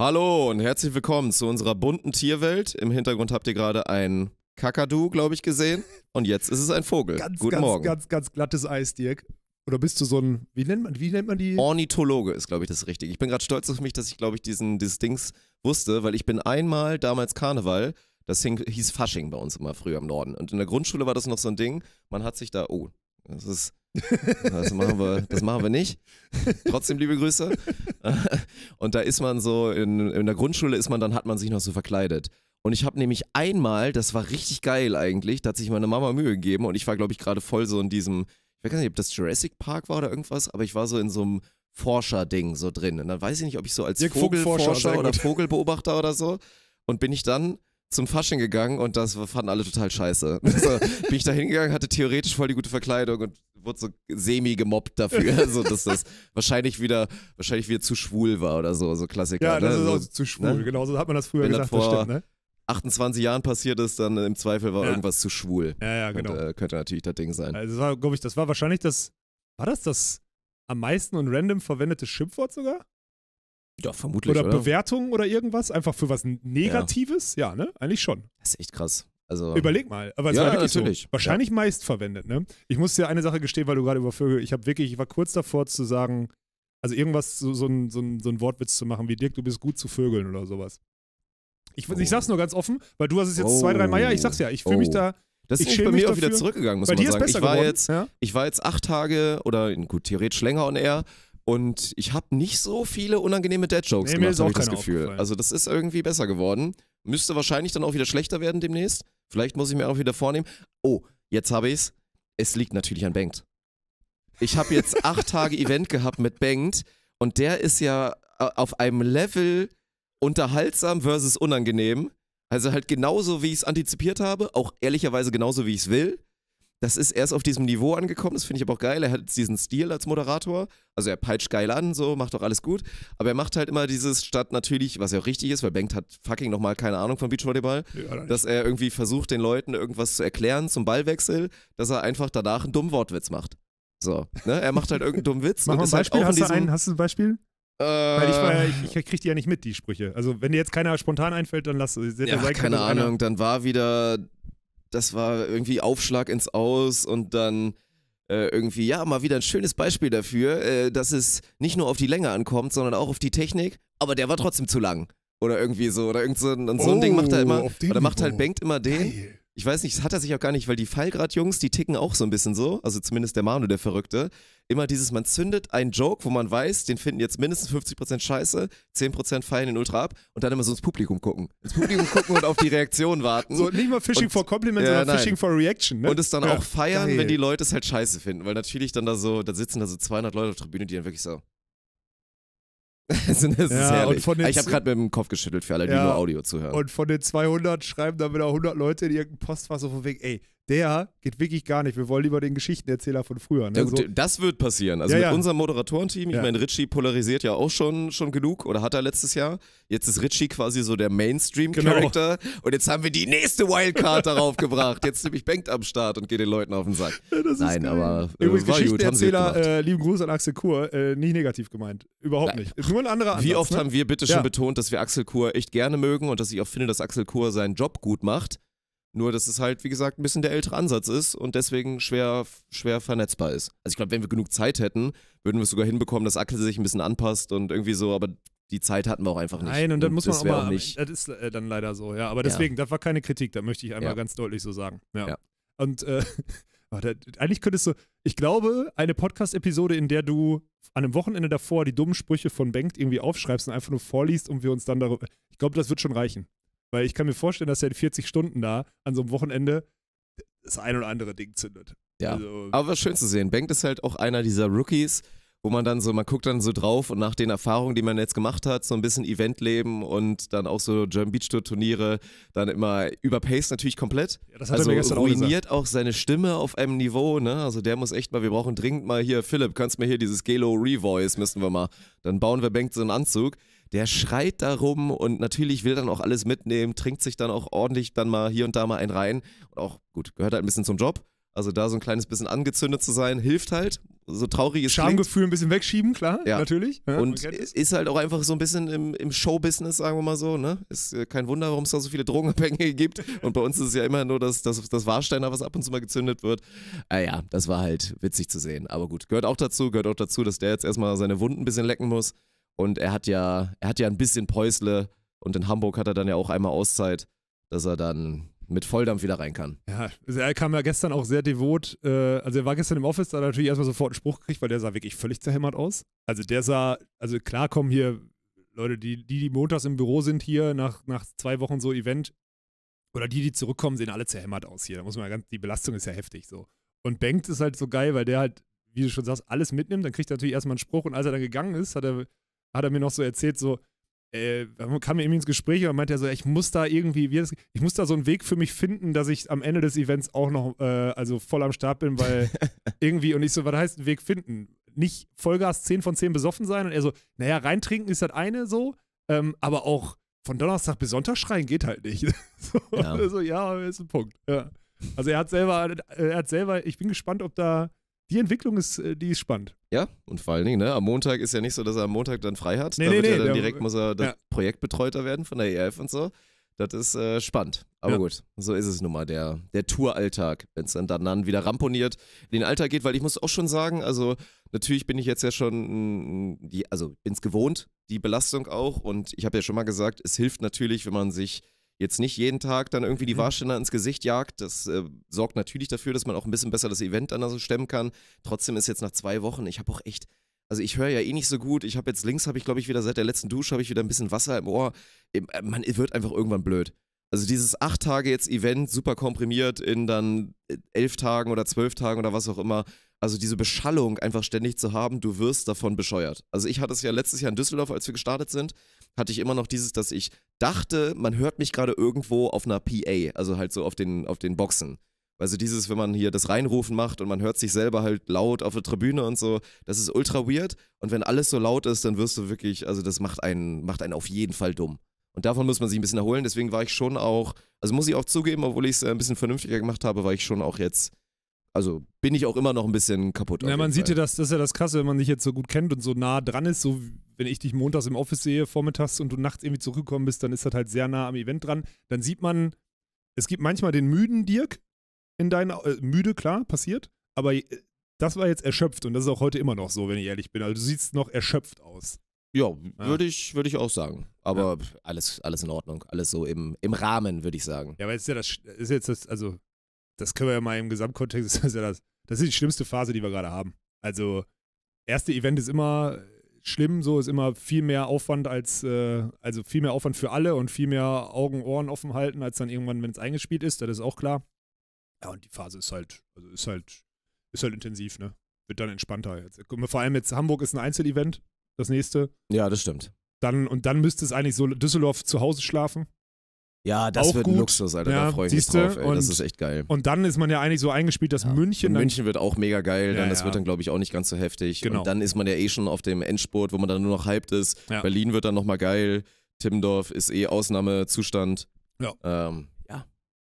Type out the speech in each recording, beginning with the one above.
Hallo und herzlich willkommen zu unserer bunten Tierwelt. Im Hintergrund habt ihr gerade ein Kakadu, glaube ich, gesehen. Und jetzt ist es ein Vogel. Ganz, Guten ganz, Morgen. ganz, ganz glattes Eis, Dirk. Oder bist du so ein, wie nennt man, wie nennt man die? Ornithologe ist, glaube ich, das Richtige. Ich bin gerade stolz auf mich, dass ich, glaube ich, diesen, dieses Dings wusste, weil ich bin einmal damals Karneval, das hing, hieß Fasching bei uns immer früher im Norden. Und in der Grundschule war das noch so ein Ding, man hat sich da, oh, das ist das machen wir, das machen wir nicht. Trotzdem liebe Grüße. Und da ist man so, in, in der Grundschule ist man, dann hat man sich noch so verkleidet. Und ich habe nämlich einmal, das war richtig geil eigentlich, da hat sich meine Mama Mühe gegeben und ich war, glaube ich, gerade voll so in diesem, ich weiß gar nicht, ob das Jurassic Park war oder irgendwas, aber ich war so in so einem Forscher-Ding so drin. Und dann weiß ich nicht, ob ich so als Vogelforscher oder Vogelbeobachter oder so. Und bin ich dann zum Fasching gegangen und das fanden alle total scheiße. Also bin ich da hingegangen, hatte theoretisch voll die gute Verkleidung und wurde so semi gemobbt dafür, so dass das wahrscheinlich wieder wahrscheinlich wieder zu schwul war oder so, so Klassiker. Ja, das ne? ist auch so, zu schwul, ne? genau so hat man das früher Wenn gesagt, das, vor stimmt, ne? 28 Jahren passiert ist, dann im Zweifel war ja. irgendwas zu schwul. Ja, ja, genau. Und, äh, könnte natürlich das Ding sein. Also glaube ich, das war wahrscheinlich das, war das das am meisten und random verwendete Schimpfwort sogar? Ja, vermutlich. Oder, oder? Bewertung oder irgendwas, einfach für was Negatives? Ja, ja ne? Eigentlich schon. Das ist echt krass. Also, ähm, Überleg mal, aber es ja, war wirklich natürlich. so. Wahrscheinlich ja. meist verwendet, ne? Ich muss dir eine Sache gestehen, weil du gerade über Vögel, ich habe wirklich, ich war kurz davor zu sagen, also irgendwas, so, so, ein, so, ein, so ein Wortwitz zu machen, wie Dirk, du bist gut zu Vögeln oder sowas. Ich, oh. ich sag's nur ganz offen, weil du hast es jetzt oh. zwei, drei Mal, ja, ich sag's ja, ich fühle oh. mich da, das ist bei mir auch wieder zurückgegangen, muss man sagen. ich, war geworden. jetzt, ja? ich war jetzt acht Tage oder gut, theoretisch länger on air und ich habe nicht so viele unangenehme dead jokes nee, gemacht, habe ich das Gefühl. Also das ist irgendwie besser geworden. Müsste wahrscheinlich dann auch wieder schlechter werden demnächst. Vielleicht muss ich mir auch wieder vornehmen. Oh, jetzt habe ich's. Es liegt natürlich an Bengt. Ich habe jetzt acht Tage Event gehabt mit Bengt und der ist ja äh, auf einem Level unterhaltsam versus unangenehm. Also halt genauso, wie ich es antizipiert habe, auch ehrlicherweise genauso, wie ich es will das ist erst auf diesem Niveau angekommen, das finde ich aber auch geil. Er hat diesen Stil als Moderator, also er peitscht geil an, so, macht doch alles gut. Aber er macht halt immer dieses statt natürlich, was ja auch richtig ist, weil Bengt hat fucking nochmal keine Ahnung von Beachvolleyball, ja, dass er irgendwie versucht, den Leuten irgendwas zu erklären zum Ballwechsel, dass er einfach danach einen dummen Wortwitz macht. So, ne? Er macht halt irgendeinen dummen Witz. Mach mal ein halt Beispiel, halt hast, du einen, hast du ein Beispiel? Äh, weil ich, war, ich, ich krieg die ja nicht mit, die Sprüche. Also, wenn dir jetzt keiner spontan einfällt, dann lass. Ja, keine Ahnung, dann war wieder das war irgendwie Aufschlag ins Aus und dann äh, irgendwie, ja, mal wieder ein schönes Beispiel dafür, äh, dass es nicht nur auf die Länge ankommt, sondern auch auf die Technik, aber der war trotzdem zu lang. Oder irgendwie so, oder irgend so, und so ein Ding macht er oh, immer, oder macht halt, bangt immer den. Geil ich weiß nicht, das hat er sich auch gar nicht, weil die Fallgrad-Jungs, die ticken auch so ein bisschen so, also zumindest der Manu, der Verrückte, immer dieses, man zündet einen Joke, wo man weiß, den finden jetzt mindestens 50% scheiße, 10% feiern den Ultra ab und dann immer so ins Publikum gucken. Ins Publikum gucken und auf die Reaktion warten. So, nicht mal Fishing und, for Compliments, ja, sondern nein. Fishing for Reaction. Ne? Und es dann ja. auch feiern, Geil. wenn die Leute es halt scheiße finden, weil natürlich dann da so, da sitzen da so 200 Leute auf der Tribüne, die dann wirklich so, also das ja, ist herrlich. ich habe gerade mit dem Kopf geschüttelt für alle, die ja, nur Audio zuhören. Und von den 200 schreiben dann wieder 100 Leute in irgendein Postfach so von wegen, ey, der geht wirklich gar nicht. Wir wollen lieber den Geschichtenerzähler von früher. Ne? Ja, gut, Das wird passieren. Also ja, mit ja. unserem Moderatorenteam, ich meine, Richie polarisiert ja auch schon, schon genug oder hat er letztes Jahr. Jetzt ist Richie quasi so der Mainstream-Charakter genau. und jetzt haben wir die nächste Wildcard darauf gebracht. Jetzt nämlich Bengt am Start und geht den Leuten auf den Sack. Nein, geil. aber äh, Übrigens, war Geschichtenerzähler, gut, äh, lieben Gruß an Axel Kur, äh, nicht negativ gemeint. Überhaupt Nein. nicht. Ist nur ein anderer Ansatz. Wie oft ne? haben wir bitte schon betont, dass wir Axel Kur echt gerne mögen und dass ich auch finde, dass Axel Kur seinen Job gut macht. Nur, dass es halt, wie gesagt, ein bisschen der ältere Ansatz ist und deswegen schwer, schwer vernetzbar ist. Also ich glaube, wenn wir genug Zeit hätten, würden wir es sogar hinbekommen, dass Axel sich ein bisschen anpasst und irgendwie so, aber die Zeit hatten wir auch einfach nicht. Nein, und dann und muss man auch auch nicht das ist äh, dann leider so, ja. Aber deswegen, ja. das war keine Kritik, da möchte ich einmal ja. ganz deutlich so sagen. Ja. ja. Und äh, eigentlich könntest du, ich glaube, eine Podcast-Episode, in der du an einem Wochenende davor die dummen Sprüche von Bengt irgendwie aufschreibst und einfach nur vorliest und wir uns dann darüber. Ich glaube, das wird schon reichen. Weil ich kann mir vorstellen, dass er in 40 Stunden da an so einem Wochenende das ein oder andere Ding zündet. Ja. Also, Aber was schön zu sehen. Bengt ist halt auch einer dieser Rookies, wo man dann so, man guckt dann so drauf und nach den Erfahrungen, die man jetzt gemacht hat, so ein bisschen Eventleben und dann auch so German Beach Tour Turniere, dann immer überpaced natürlich komplett. Ja, das hat also er mir gestern ruiniert auch, auch seine Stimme auf einem Niveau, ne? Also der muss echt mal, wir brauchen dringend mal hier, Philipp, kannst du mir hier dieses Gelo Revoice, müssen wir mal. Dann bauen wir Bengt so einen Anzug der schreit darum und natürlich will dann auch alles mitnehmen, trinkt sich dann auch ordentlich dann mal hier und da mal einen rein. Und auch, gut, gehört halt ein bisschen zum Job. Also da so ein kleines bisschen angezündet zu sein, hilft halt. So traurig ist Schamgefühl ein bisschen wegschieben, klar, ja. natürlich. Ja, und ist halt auch einfach so ein bisschen im, im Showbusiness, sagen wir mal so. Ne? Ist äh, kein Wunder, warum es da so viele Drogenabhängige gibt. Und bei uns ist es ja immer nur das, das, das Warsteiner, was ab und zu mal gezündet wird. Ah ja, das war halt witzig zu sehen. Aber gut, gehört auch dazu, gehört auch dazu, dass der jetzt erstmal seine Wunden ein bisschen lecken muss. Und er hat ja, er hat ja ein bisschen Päusle und in Hamburg hat er dann ja auch einmal Auszeit, dass er dann mit Volldampf wieder rein kann. Ja, also er kam ja gestern auch sehr devot. Äh, also er war gestern im Office, da hat er natürlich erstmal sofort einen Spruch gekriegt, weil der sah wirklich völlig zerhämmert aus. Also der sah, also klar kommen hier Leute, die, die, die montags im Büro sind hier nach, nach zwei Wochen so Event, oder die, die zurückkommen, sehen alle zerhämmert aus hier. Da muss man ganz, die Belastung ist ja heftig so. Und Banks ist halt so geil, weil der halt, wie du schon sagst, alles mitnimmt, dann kriegt er natürlich erstmal einen Spruch und als er dann gegangen ist, hat er hat er mir noch so erzählt, so, äh, kam mir irgendwie ins Gespräch und meinte er so, ich muss da irgendwie, das, ich muss da so einen Weg für mich finden, dass ich am Ende des Events auch noch, äh, also voll am Start bin, weil irgendwie, und ich so, was heißt einen Weg finden? Nicht Vollgas 10 von 10 besoffen sein und er so, naja, reintrinken ist das eine so, ähm, aber auch von Donnerstag bis Sonntag schreien geht halt nicht. so, ja. so, ja, ist ein Punkt. Ja. Also er hat selber, äh, er hat selber, ich bin gespannt, ob da, die Entwicklung ist, äh, die ist spannend. Ja, und vor allen Dingen, ne, am Montag ist ja nicht so, dass er am Montag dann frei hat. Nee, da nee, nee, dann direkt muss er ja. Projektbetreuter werden von der ERF und so. Das ist äh, spannend. Aber ja. gut, so ist es nun mal, der, der Touralltag, wenn es dann, dann dann wieder ramponiert in den Alltag geht, weil ich muss auch schon sagen, also natürlich bin ich jetzt ja schon, mm, die, also bin es gewohnt, die Belastung auch. Und ich habe ja schon mal gesagt, es hilft natürlich, wenn man sich jetzt nicht jeden Tag dann irgendwie die mhm. Warsteller ins Gesicht jagt. Das äh, sorgt natürlich dafür, dass man auch ein bisschen besser das Event dann so stemmen kann. Trotzdem ist jetzt nach zwei Wochen, ich habe auch echt, also ich höre ja eh nicht so gut. Ich habe jetzt links, habe ich glaube ich wieder seit der letzten Dusche, habe ich wieder ein bisschen Wasser im Ohr. Äh, man wird einfach irgendwann blöd. Also dieses acht Tage jetzt Event super komprimiert in dann äh, elf Tagen oder zwölf Tagen oder was auch immer. Also diese Beschallung einfach ständig zu haben, du wirst davon bescheuert. Also ich hatte es ja letztes Jahr in Düsseldorf, als wir gestartet sind hatte ich immer noch dieses, dass ich dachte, man hört mich gerade irgendwo auf einer PA, also halt so auf den, auf den Boxen. Also dieses, wenn man hier das Reinrufen macht und man hört sich selber halt laut auf der Tribüne und so, das ist ultra weird. Und wenn alles so laut ist, dann wirst du wirklich, also das macht einen, macht einen auf jeden Fall dumm. Und davon muss man sich ein bisschen erholen. Deswegen war ich schon auch, also muss ich auch zugeben, obwohl ich es äh, ein bisschen vernünftiger gemacht habe, war ich schon auch jetzt also bin ich auch immer noch ein bisschen kaputt. Ja, man sieht ja, das, das ist ja das Krasse, wenn man dich jetzt so gut kennt und so nah dran ist, so wenn ich dich montags im Office sehe, vormittags und du nachts irgendwie zurückgekommen bist, dann ist das halt sehr nah am Event dran. Dann sieht man, es gibt manchmal den müden Dirk in deinen, äh, müde, klar, passiert, aber äh, das war jetzt erschöpft und das ist auch heute immer noch so, wenn ich ehrlich bin. Also du siehst noch erschöpft aus. ja, würde ich, würd ich auch sagen. Aber ja. alles, alles in Ordnung, alles so im, im Rahmen, würde ich sagen. Ja, aber ist ja das, ist jetzt das, also das können wir ja mal im Gesamtkontext, das ist ja das, das ist die schlimmste Phase, die wir gerade haben. Also, erste Event ist immer schlimm, so ist immer viel mehr Aufwand als, äh, also viel mehr Aufwand für alle und viel mehr Augen, Ohren offen halten, als dann irgendwann, wenn es eingespielt ist, das ist auch klar. Ja, und die Phase ist halt, also ist halt, ist halt intensiv, ne? Wird dann entspannter jetzt. Vor allem jetzt Hamburg ist ein Einzelevent, das nächste. Ja, das stimmt. Dann, und dann müsste es eigentlich so Düsseldorf zu Hause schlafen. Ja, das auch wird gut. ein Luxus, Alter. Ja, da freue ich mich drauf. Ey. Und, das ist echt geil. Und dann ist man ja eigentlich so eingespielt, dass ja. München. München wird auch mega geil. Ja, dann, das wird dann, glaube ich, auch nicht ganz so heftig. Genau. Und dann ist man ja eh schon auf dem Endspurt, wo man dann nur noch hyped ist. Berlin wird dann nochmal geil. Timmendorf ist eh Ausnahmezustand. Ja. Ähm,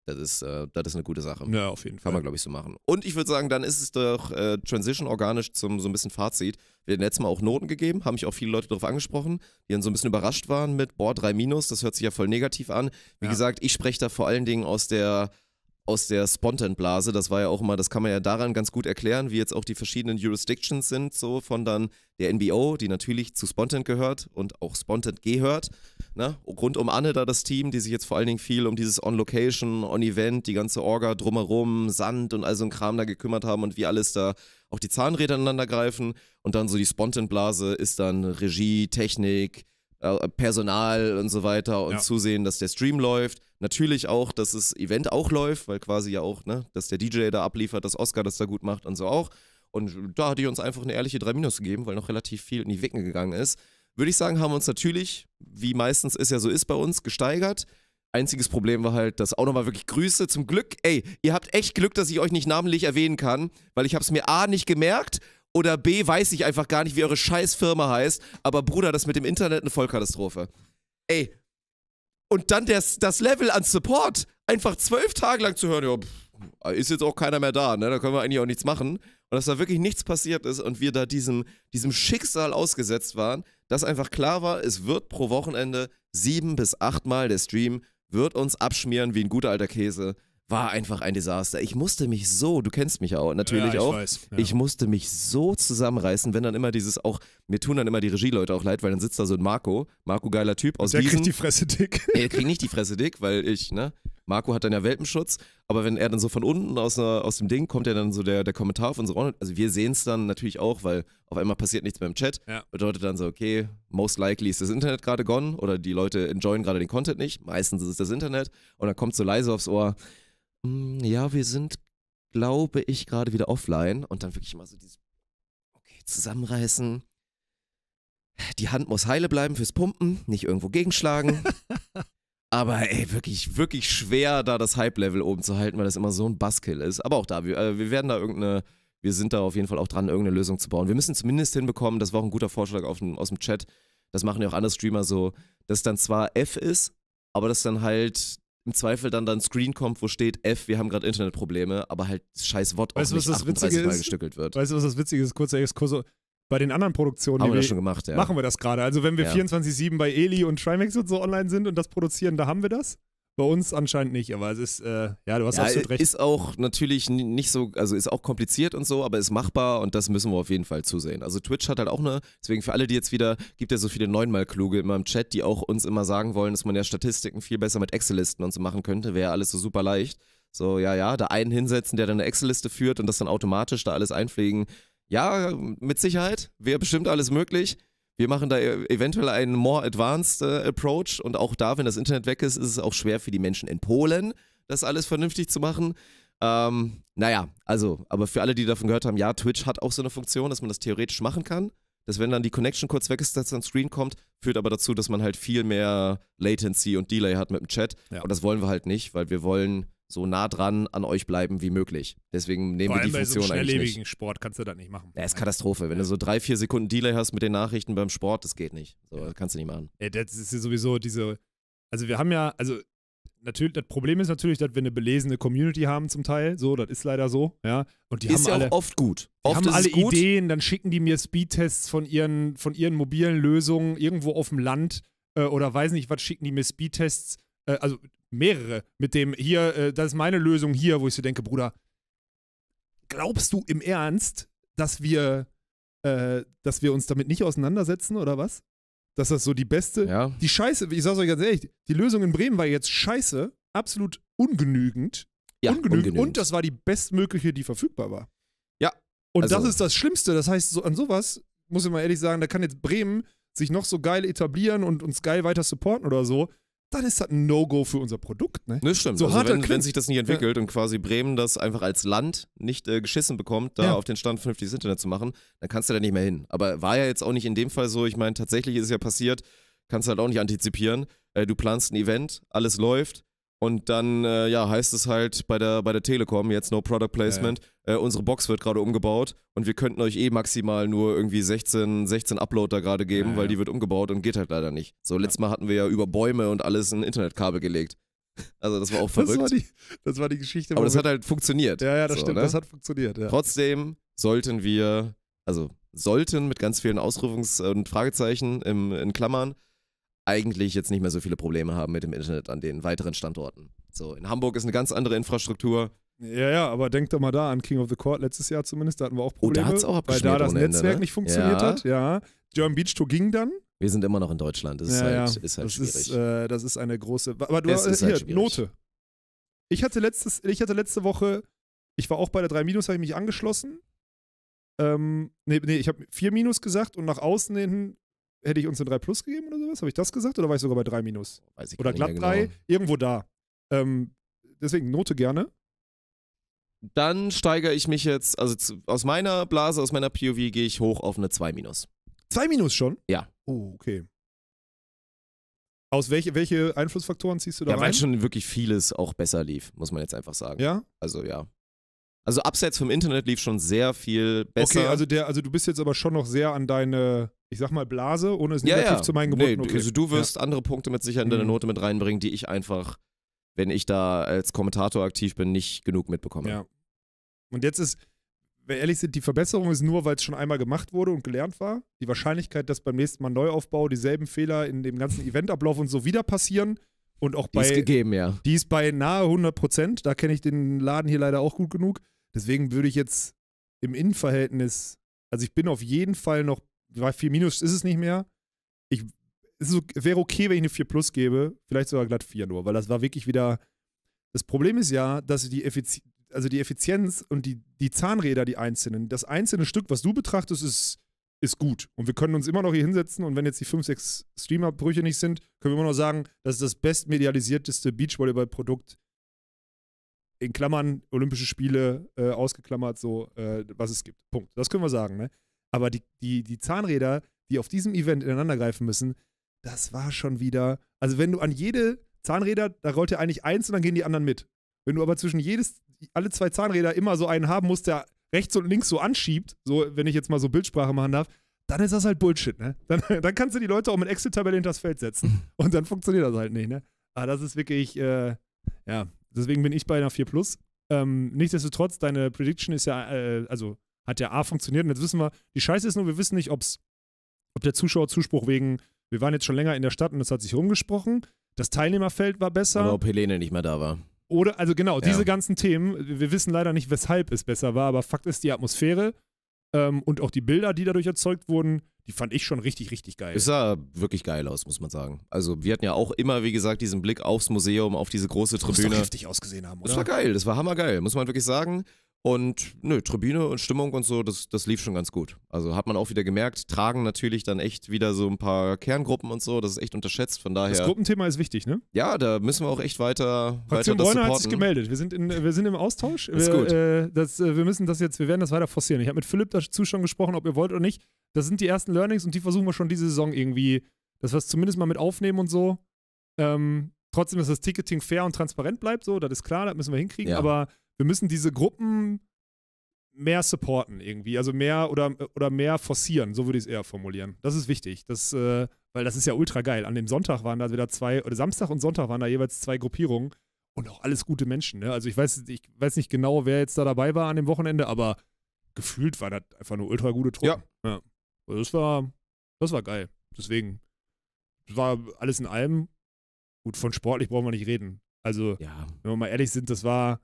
das ist, äh, das ist eine gute Sache. Ja, auf jeden Fall. Kann man, glaube ich, so machen. Und ich würde sagen, dann ist es doch äh, Transition organisch zum so ein bisschen Fazit. Wir haben letztes Mal auch Noten gegeben, haben mich auch viele Leute darauf angesprochen, die dann so ein bisschen überrascht waren mit, boah, 3 Minus, das hört sich ja voll negativ an. Wie ja. gesagt, ich spreche da vor allen Dingen aus der aus der Spontan-Blase. Das war ja auch immer, das kann man ja daran ganz gut erklären, wie jetzt auch die verschiedenen Jurisdictions sind, so von dann der NBO, die natürlich zu Spontan gehört und auch Spontan gehört. Ne? Rund um Anne da das Team, die sich jetzt vor allen Dingen viel um dieses On-Location, On-Event, die ganze Orga drumherum, Sand und all so ein Kram da gekümmert haben und wie alles da auch die Zahnräder aneinander greifen. Und dann so die Spontan-Blase ist dann Regie, Technik, äh, Personal und so weiter und ja. zusehen, dass der Stream läuft. Natürlich auch, dass das Event auch läuft, weil quasi ja auch, ne, dass der DJ da abliefert, dass Oscar das da gut macht und so auch. Und da hat die uns einfach eine ehrliche 3 Minus gegeben, weil noch relativ viel in die Wicken gegangen ist. Würde ich sagen, haben wir uns natürlich, wie meistens es ja so ist bei uns, gesteigert. Einziges Problem war halt, dass auch nochmal wirklich Grüße. Zum Glück, ey, ihr habt echt Glück, dass ich euch nicht namentlich erwähnen kann, weil ich es mir A nicht gemerkt oder B weiß ich einfach gar nicht, wie eure scheiß Firma heißt. Aber Bruder, das mit dem Internet eine Vollkatastrophe. Ey, und dann das, das Level an Support einfach zwölf Tage lang zu hören, ja, pff, ist jetzt auch keiner mehr da, ne? Da können wir eigentlich auch nichts machen. Und dass da wirklich nichts passiert ist und wir da diesem, diesem Schicksal ausgesetzt waren, dass einfach klar war, es wird pro Wochenende sieben bis achtmal der Stream, wird uns abschmieren wie ein guter alter Käse war einfach ein Desaster. Ich musste mich so, du kennst mich auch natürlich ja, ich auch, weiß, ja. ich musste mich so zusammenreißen, wenn dann immer dieses auch, mir tun dann immer die Regieleute auch leid, weil dann sitzt da so ein Marco, Marco geiler Typ aus Der Wiesen. kriegt die Fresse dick. Er kriegt nicht die Fresse dick, weil ich, ne, Marco hat dann ja Welpenschutz, aber wenn er dann so von unten aus, einer, aus dem Ding kommt, ja dann so der, der Kommentar auf unsere Ordnung, also wir sehen es dann natürlich auch, weil auf einmal passiert nichts beim Chat, ja. bedeutet dann so, okay, most likely ist das Internet gerade gone oder die Leute enjoyen gerade den Content nicht, meistens ist es das Internet und dann kommt so leise aufs Ohr, hm, ja, wir sind, glaube ich, gerade wieder offline und dann wirklich mal so dieses, okay, zusammenreißen. Die Hand muss heile bleiben fürs Pumpen, nicht irgendwo gegenschlagen. Aber ey, wirklich, wirklich schwer, da das Hype-Level oben zu halten, weil das immer so ein Buskill ist. Aber auch da, wir, äh, wir werden da irgendeine, wir sind da auf jeden Fall auch dran, irgendeine Lösung zu bauen. Wir müssen zumindest hinbekommen, das war auch ein guter Vorschlag dem, aus dem Chat, das machen ja auch andere Streamer so, dass dann zwar F ist, aber dass dann halt im Zweifel dann dann Screen kommt, wo steht F, wir haben gerade Internetprobleme, aber halt scheiß Wort weißt auch nicht 38 Mal gestückelt wird. Weißt du, was das Witzige ist? Kurzer Exkurs. Bei den anderen Produktionen haben wir das schon gemacht, ja. machen wir das gerade. Also wenn wir ja. 24-7 bei Eli und Trimax und so online sind und das produzieren, da haben wir das. Bei uns anscheinend nicht, aber es ist, äh, ja, du hast ja, absolut recht. Ist auch natürlich nicht so, also ist auch kompliziert und so, aber ist machbar und das müssen wir auf jeden Fall zusehen. Also Twitch hat halt auch eine, deswegen für alle, die jetzt wieder, gibt ja so viele neunmal Kluge immer im Chat, die auch uns immer sagen wollen, dass man ja Statistiken viel besser mit Excel-Listen und so machen könnte, wäre alles so super leicht. So, ja, ja, da einen hinsetzen, der dann eine Excel-Liste führt und das dann automatisch da alles einpflegen. Ja, mit Sicherheit, wäre bestimmt alles möglich. Wir machen da e-, eventuell einen more advanced äh, Approach und auch da, wenn das Internet weg ist, ist es auch schwer für die Menschen in Polen, das alles vernünftig zu machen. Ähm, naja, also, aber für alle, die davon gehört haben, ja, Twitch hat auch so eine Funktion, dass man das theoretisch machen kann. Dass wenn dann die Connection kurz weg ist, dass dann Screen kommt, führt aber dazu, dass man halt viel mehr Latency und Delay hat mit dem Chat. Ja. Und das wollen wir halt nicht, weil wir wollen so nah dran an euch bleiben wie möglich. Deswegen nehmen Vor wir die Funktion bei so einem eigentlich nicht. Sport kannst du das nicht machen. Ja, ist Katastrophe. Wenn ja. du so drei, vier Sekunden Delay hast mit den Nachrichten beim Sport, das geht nicht. So, ja. kannst du nicht machen. Ja, das ist ja sowieso diese. Also wir haben ja, also natürlich, das Problem ist natürlich, dass wir eine belesene Community haben zum Teil. So, das ist leider so, ja. Und die ist haben ja alle, auch oft gut. Die oft haben alle gut. Ideen, dann schicken die mir Speedtests von ihren, von ihren mobilen Lösungen irgendwo auf dem Land äh, oder weiß nicht was, schicken die mir Speedtests. Äh, also mehrere mit dem hier, äh, das ist meine Lösung hier, wo ich so denke, Bruder, glaubst du im Ernst, dass wir, äh, dass wir uns damit nicht auseinandersetzen oder was? Dass das so die beste, ja. die Scheiße, ich sag's euch ganz ehrlich, die Lösung in Bremen war jetzt Scheiße, absolut ungenügend, ja, ungenügend, ungenügend. und das war die bestmögliche, die verfügbar war. Ja. Und also. das ist das Schlimmste. Das heißt, so, an sowas muss ich mal ehrlich sagen, da kann jetzt Bremen sich noch so geil etablieren und uns geil weiter supporten oder so dann ist das ein No-Go für unser Produkt. Ne? Das stimmt. So also hart wenn, wenn sich das nicht entwickelt ja. und quasi Bremen das einfach als Land nicht äh, geschissen bekommt, da ja. auf den Stand vernünftiges Internet zu machen, dann kannst du da nicht mehr hin. Aber war ja jetzt auch nicht in dem Fall so. Ich meine, tatsächlich ist es ja passiert, kannst du halt auch nicht antizipieren. Äh, du planst ein Event, alles läuft, und dann, äh, ja, heißt es halt bei der, bei der Telekom, jetzt no Product Placement, ja, ja. Äh, unsere Box wird gerade umgebaut und wir könnten euch eh maximal nur irgendwie 16, 16 Upload da gerade geben, ja, weil die wird umgebaut und geht halt leider nicht. So, letztes Mal hatten wir ja über Bäume und alles ein Internetkabel gelegt. Also das war auch verrückt. Das war die, das war die Geschichte. Aber das hat halt funktioniert. Ja, ja, das so, stimmt, ne? das hat funktioniert. Trotzdem sollten wir, also sollten mit ganz vielen Ausrufungs- und Fragezeichen im, in Klammern, eigentlich jetzt nicht mehr so viele Probleme haben mit dem Internet an den weiteren Standorten. So, in Hamburg ist eine ganz andere Infrastruktur. Ja, ja, aber denkt doch mal da an King of the Court letztes Jahr zumindest, da hatten wir auch Probleme, oh, da weil da das Netzwerk Ende, ne? nicht funktioniert ja. hat. Ja, German Beach Tour ging dann. Wir sind immer noch in Deutschland, das ja, ist halt, ja. ist halt das schwierig. Ist, äh, das ist eine große, aber du hast äh, halt hier, halt Note. Ich hatte, letztes, ich hatte letzte Woche, ich war auch bei der 3 Minus, habe ich mich angeschlossen. Ähm, nee, nee, ich habe 4 Minus gesagt und nach außen hin hätte ich uns eine 3 Plus gegeben oder sowas? Habe ich das gesagt oder war ich sogar bei 3 Minus? Weiß ich oder glatt 3, genau. irgendwo da. Ähm, deswegen Note gerne. Dann steigere ich mich jetzt, also zu, aus meiner Blase, aus meiner POV gehe ich hoch auf eine 2 Minus. 2 Minus schon? Ja. Oh, okay. Aus welche, welche Einflussfaktoren ziehst du da ja, rein? Ja, weil schon wirklich vieles auch besser lief, muss man jetzt einfach sagen. Ja? Also ja. Also abseits vom Internet lief schon sehr viel besser. Okay, also der, also du bist jetzt aber schon noch sehr an deine ich sag mal, Blase, ohne es negativ ja, ja. zu meinen Geburten. Nee, okay. Also du wirst ja. andere Punkte mit Sicherheit in deine mhm. Note mit reinbringen, die ich einfach, wenn ich da als Kommentator aktiv bin, nicht genug mitbekomme. Ja. Und jetzt ist, wenn ehrlich sind, die Verbesserung ist nur, weil es schon einmal gemacht wurde und gelernt war. Die Wahrscheinlichkeit, dass beim nächsten Mal Neuaufbau dieselben Fehler in dem ganzen Eventablauf und so wieder passieren. Und auch bei. Die ist gegeben, ja. Die ist bei nahe 100 Prozent. Da kenne ich den Laden hier leider auch gut genug. Deswegen würde ich jetzt im Innenverhältnis, also ich bin auf jeden Fall noch weil 4 minus ist es nicht mehr. Ich, es so, wäre okay, wenn ich eine 4 plus gebe, vielleicht sogar glatt 4 nur, weil das war wirklich wieder. Das Problem ist ja, dass die, Effiz also die Effizienz und die, die Zahnräder, die einzelnen, das einzelne Stück, was du betrachtest, ist, ist gut. Und wir können uns immer noch hier hinsetzen und wenn jetzt die 5, 6 Streamerbrüche nicht sind, können wir immer noch sagen, das ist das bestmedialisierteste Beachvolleyball-Produkt in Klammern Olympische Spiele äh, ausgeklammert, so äh, was es gibt. Punkt. Das können wir sagen. Ne? Aber die, die, die Zahnräder, die auf diesem Event ineinander greifen müssen, das war schon wieder. Also, wenn du an jede Zahnräder, da rollt ja eigentlich eins und dann gehen die anderen mit. Wenn du aber zwischen jedes, alle zwei Zahnräder immer so einen haben musst, der rechts und links so anschiebt, so, wenn ich jetzt mal so Bildsprache machen darf, dann ist das halt Bullshit, ne? Dann, dann kannst du die Leute auch mit Excel-Tabelle hinter das Feld setzen. Und dann funktioniert das halt nicht, ne? Aber ah, das ist wirklich, äh, ja, deswegen bin ich bei einer 4 Plus. Ähm, nichtsdestotrotz, deine Prediction ist ja, äh, also hat ja A funktioniert und jetzt wissen wir, die Scheiße ist nur, wir wissen nicht, ob's, ob der Zuschauerzuspruch wegen, wir waren jetzt schon länger in der Stadt und es hat sich rumgesprochen, das Teilnehmerfeld war besser. Oder ob Helene nicht mehr da war. Oder, also genau, ja. diese ganzen Themen, wir wissen leider nicht, weshalb es besser war, aber Fakt ist, die Atmosphäre ähm, und auch die Bilder, die dadurch erzeugt wurden, die fand ich schon richtig, richtig geil. Es sah wirklich geil aus, muss man sagen. Also wir hatten ja auch immer, wie gesagt, diesen Blick aufs Museum, auf diese große Tribüne. Das muss doch heftig ausgesehen haben, oder? Das war geil, das war hammergeil, muss man wirklich sagen. Und nö, Tribüne und Stimmung und so, das, das lief schon ganz gut. Also hat man auch wieder gemerkt, tragen natürlich dann echt wieder so ein paar Kerngruppen und so, das ist echt unterschätzt, von daher. Das Gruppenthema ist wichtig, ne? Ja, da müssen wir auch echt weiter. Fraktion weiter Bräuner hat sich gemeldet, wir sind, in, wir sind im Austausch. Ist wir, gut. Äh, das, äh, wir müssen das jetzt, wir werden das weiter forcieren. Ich habe mit Philipp dazu schon gesprochen, ob ihr wollt oder nicht. Das sind die ersten Learnings und die versuchen wir schon diese Saison irgendwie, dass wir es zumindest mal mit aufnehmen und so. Ähm, trotzdem, dass das Ticketing fair und transparent bleibt, so, das ist klar, das müssen wir hinkriegen, ja. aber wir müssen diese Gruppen mehr supporten irgendwie, also mehr oder, oder mehr forcieren, so würde ich es eher formulieren. Das ist wichtig, das, äh, weil das ist ja ultra geil. An dem Sonntag waren da wieder zwei, oder Samstag und Sonntag waren da jeweils zwei Gruppierungen und auch alles gute Menschen. Ne? Also ich weiß, ich weiß nicht genau, wer jetzt da dabei war an dem Wochenende, aber gefühlt war das einfach eine ultra gute Truppe. Ja. ja. Also das war, das war geil. Deswegen war alles in allem gut. Von sportlich brauchen wir nicht reden. Also, ja. wenn wir mal ehrlich sind, das war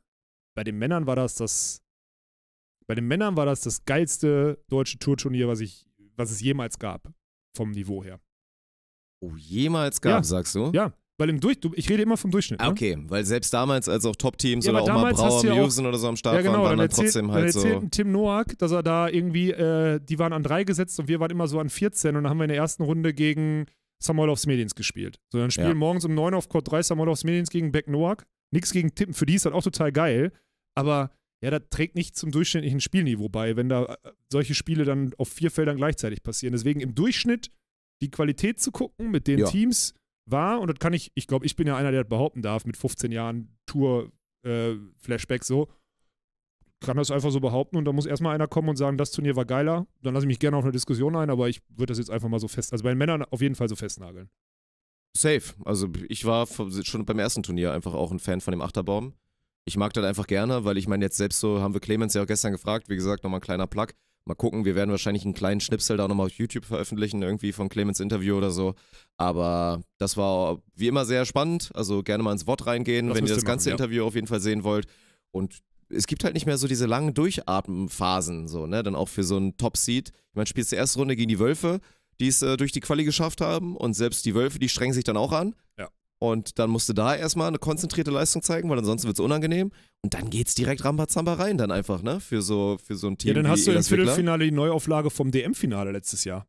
bei den Männern war das das, bei den Männern war das das geilste deutsche Tourturnier, was ich, was es jemals gab, vom Niveau her. Oh, jemals gab, ja. sagst du? Ja, weil im Durch, ich rede immer vom Durchschnitt. Ah, ne? Okay, weil selbst damals, als auch Top-Teams ja, oder auch mal Brauer, ja oder so am Start ja, genau, waren, waren dann, halt erzählt, trotzdem halt dann so. Tim Noack, dass er da irgendwie, äh, die waren an drei gesetzt und wir waren immer so an 14 und dann haben wir in der ersten Runde gegen Samuel aufs Mediens gespielt. So, dann spielen morgens um neun auf Court 3 Samuel aufs Mediens gegen Beck Noack Nichts gegen Tippen, für die ist das auch total geil, aber ja, das trägt nicht zum durchschnittlichen Spielniveau bei, wenn da äh, solche Spiele dann auf vier Feldern gleichzeitig passieren. Deswegen im Durchschnitt die Qualität zu gucken mit den ja. Teams war, und das kann ich, ich glaube, ich bin ja einer, der das behaupten darf, mit 15 Jahren Tour-Flashback äh, so, kann das einfach so behaupten und da muss erstmal einer kommen und sagen, das Turnier war geiler. Dann lasse ich mich gerne auf eine Diskussion ein, aber ich würde das jetzt einfach mal so fest, also bei den Männern auf jeden Fall so festnageln. Safe. Also ich war schon beim ersten Turnier einfach auch ein Fan von dem Achterbaum. Ich mag das einfach gerne, weil ich meine, jetzt selbst so haben wir Clemens ja auch gestern gefragt. Wie gesagt, nochmal ein kleiner Plug. Mal gucken, wir werden wahrscheinlich einen kleinen Schnipsel da nochmal auf YouTube veröffentlichen, irgendwie von Clemens Interview oder so. Aber das war wie immer sehr spannend. Also gerne mal ins Wort reingehen, das wenn ihr das ganze ja. Interview auf jeden Fall sehen wollt. Und es gibt halt nicht mehr so diese langen Durchatmenphasen, so, ne? Dann auch für so einen Top-Seed. Ich meine, spielst du die erste Runde gegen die Wölfe, die es äh, durch die Quali geschafft haben. Und selbst die Wölfe, die strengen sich dann auch an. Ja. Und dann musst du da erstmal eine konzentrierte Leistung zeigen, weil ansonsten wird es unangenehm. Und dann geht es direkt Rambazamba rein, dann einfach, ne? Für so, für so ein Team. Ja, dann hast du im Viertelfinale die Neuauflage vom DM-Finale letztes Jahr.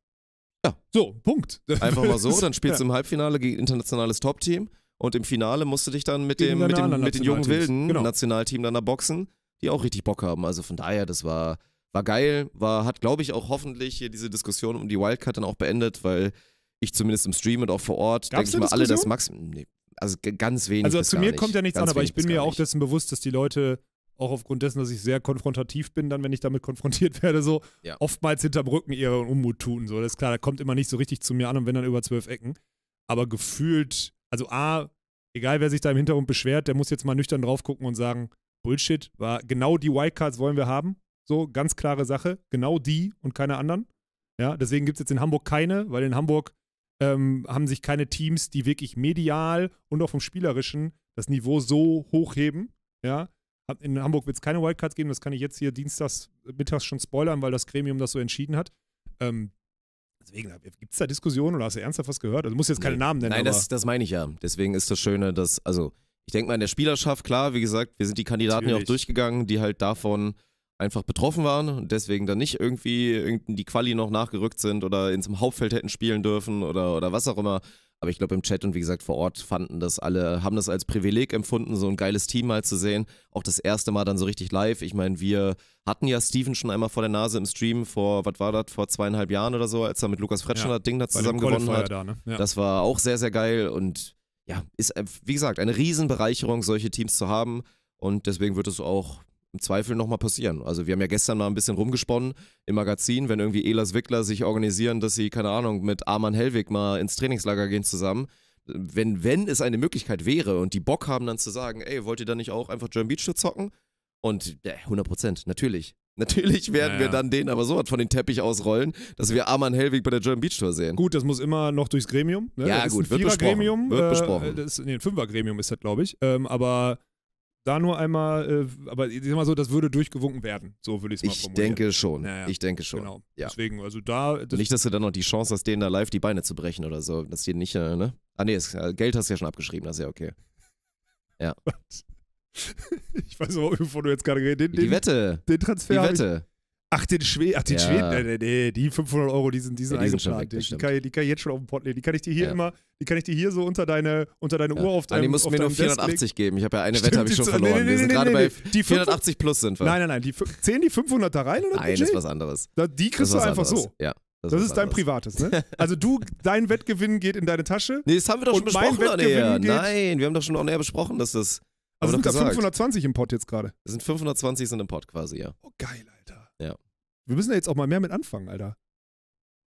Ja. So, Punkt. Einfach mal so, dann spielst ja. du im Halbfinale gegen internationales Top-Team und im Finale musst du dich dann mit, dem, mit, dem, mit den jungen Wilden, genau. Nationalteam dann da boxen, die auch richtig Bock haben. Also von daher, das war, war geil, war, hat, glaube ich, auch hoffentlich hier diese Diskussion um die Wildcard dann auch beendet, weil ich zumindest im Stream und auch vor Ort, denke ich mal, alle das Maximum. Nee, also ganz wenig. Also zu mir nicht. kommt ja nichts ganz an, aber ich bin mir auch dessen bewusst, dass die Leute auch aufgrund dessen, dass ich sehr konfrontativ bin, dann, wenn ich damit konfrontiert werde, so ja. oftmals hinterm Rücken ihren Unmut tun. So, das ist klar, da kommt immer nicht so richtig zu mir an und wenn dann über zwölf Ecken. Aber gefühlt, also A, egal wer sich da im Hintergrund beschwert, der muss jetzt mal nüchtern drauf gucken und sagen, Bullshit, war genau die Wildcards wollen wir haben. So, ganz klare Sache. Genau die und keine anderen. Ja, deswegen gibt es jetzt in Hamburg keine, weil in Hamburg ähm, haben sich keine Teams, die wirklich medial und auch vom Spielerischen das Niveau so hochheben. Ja, in Hamburg wird es keine Wildcards geben, das kann ich jetzt hier dienstags, äh, mittags schon spoilern, weil das Gremium das so entschieden hat. Ähm, deswegen, gibt es da Diskussionen oder hast du ernsthaft was gehört? Also, du musst jetzt keine nee. Namen nennen. Nein, das, das meine ich ja. Deswegen ist das Schöne, dass, also, ich denke mal, in der Spielerschaft, klar, wie gesagt, wir sind die Kandidaten ja auch durchgegangen, die halt davon einfach betroffen waren und deswegen dann nicht irgendwie in die Quali noch nachgerückt sind oder ins Hauptfeld hätten spielen dürfen oder, oder was auch immer. Aber ich glaube, im Chat und wie gesagt vor Ort fanden das alle, haben das als Privileg empfunden, so ein geiles Team mal zu sehen. Auch das erste Mal dann so richtig live. Ich meine, wir hatten ja Steven schon einmal vor der Nase im Stream vor, was war das, vor zweieinhalb Jahren oder so, als er mit Lukas Fretschen ja, das Ding da zusammen gewonnen hat. Da, ne? ja. Das war auch sehr, sehr geil und ja, ist, wie gesagt, eine Riesenbereicherung, solche Teams zu haben. Und deswegen wird es auch im Zweifel nochmal passieren. Also wir haben ja gestern mal ein bisschen rumgesponnen im Magazin, wenn irgendwie Elas Wickler sich organisieren, dass sie, keine Ahnung, mit Arman Hellwig mal ins Trainingslager gehen zusammen. Wenn, wenn es eine Möglichkeit wäre und die Bock haben dann zu sagen, ey, wollt ihr da nicht auch einfach German Beach zocken? Und äh, 100 Prozent, natürlich. Natürlich werden naja. wir dann den aber so was von den Teppich ausrollen, dass wir Arman Hellwig bei der German Beach Tour sehen. Gut, das muss immer noch durchs Gremium. Ne? Ja, das gut, ist ein wird besprochen. Gremium, wird äh, besprochen. Äh, das, nee, ein Fünfer-Gremium ist das, glaube ich. Ähm, aber da nur einmal, äh, aber ich sag mal so, das würde durchgewunken werden, so würde ich es mal ich formulieren. Denke schon. Naja. Ich denke schon. Genau. Ja. Deswegen, also da. Das nicht, dass du dann noch die Chance hast, denen da live die Beine zu brechen oder so. Dass die nicht, äh, ne? Ah, nee, äh, Geld hast du ja schon abgeschrieben, das ist ja okay. Ja. Was? Ich weiß nicht, wovon du jetzt gerade redest. die Wette. Den Transfer. Die Wette. Ach, den Schweden, ach, den ja. Schweden, nee, nee, die 500 Euro, die sind, die sind ja, die eingeplant. Sind die, kann, die, kann, ich jetzt schon auf dem Pott nehmen. Die kann ich dir hier ja. immer, die kann ich dir hier so unter deine, unter deine Uhr auf ah, deinem Die musst mir nur 480 geben. Ich habe ja eine Wette habe ich schon verloren. Nee, nee, wir sind gerade bei 480 plus sind wir. Nein, nein, nein. Die, zählen die 500 da rein? Oder nein, das ist was anderes. Da, die kriegst du einfach anderes. so. Ja. Das, das ist, dein privates, ne? Also du, dein Wettgewinn geht in deine Tasche. Nee, das haben wir doch schon besprochen. Nein, wir haben doch schon auch näher besprochen, dass das. Also sind da 520 im Pott jetzt gerade. Sind 520 sind im Pott quasi, ja. Oh, geil, Alter. Wir müssen da jetzt auch mal mehr mit anfangen, Alter.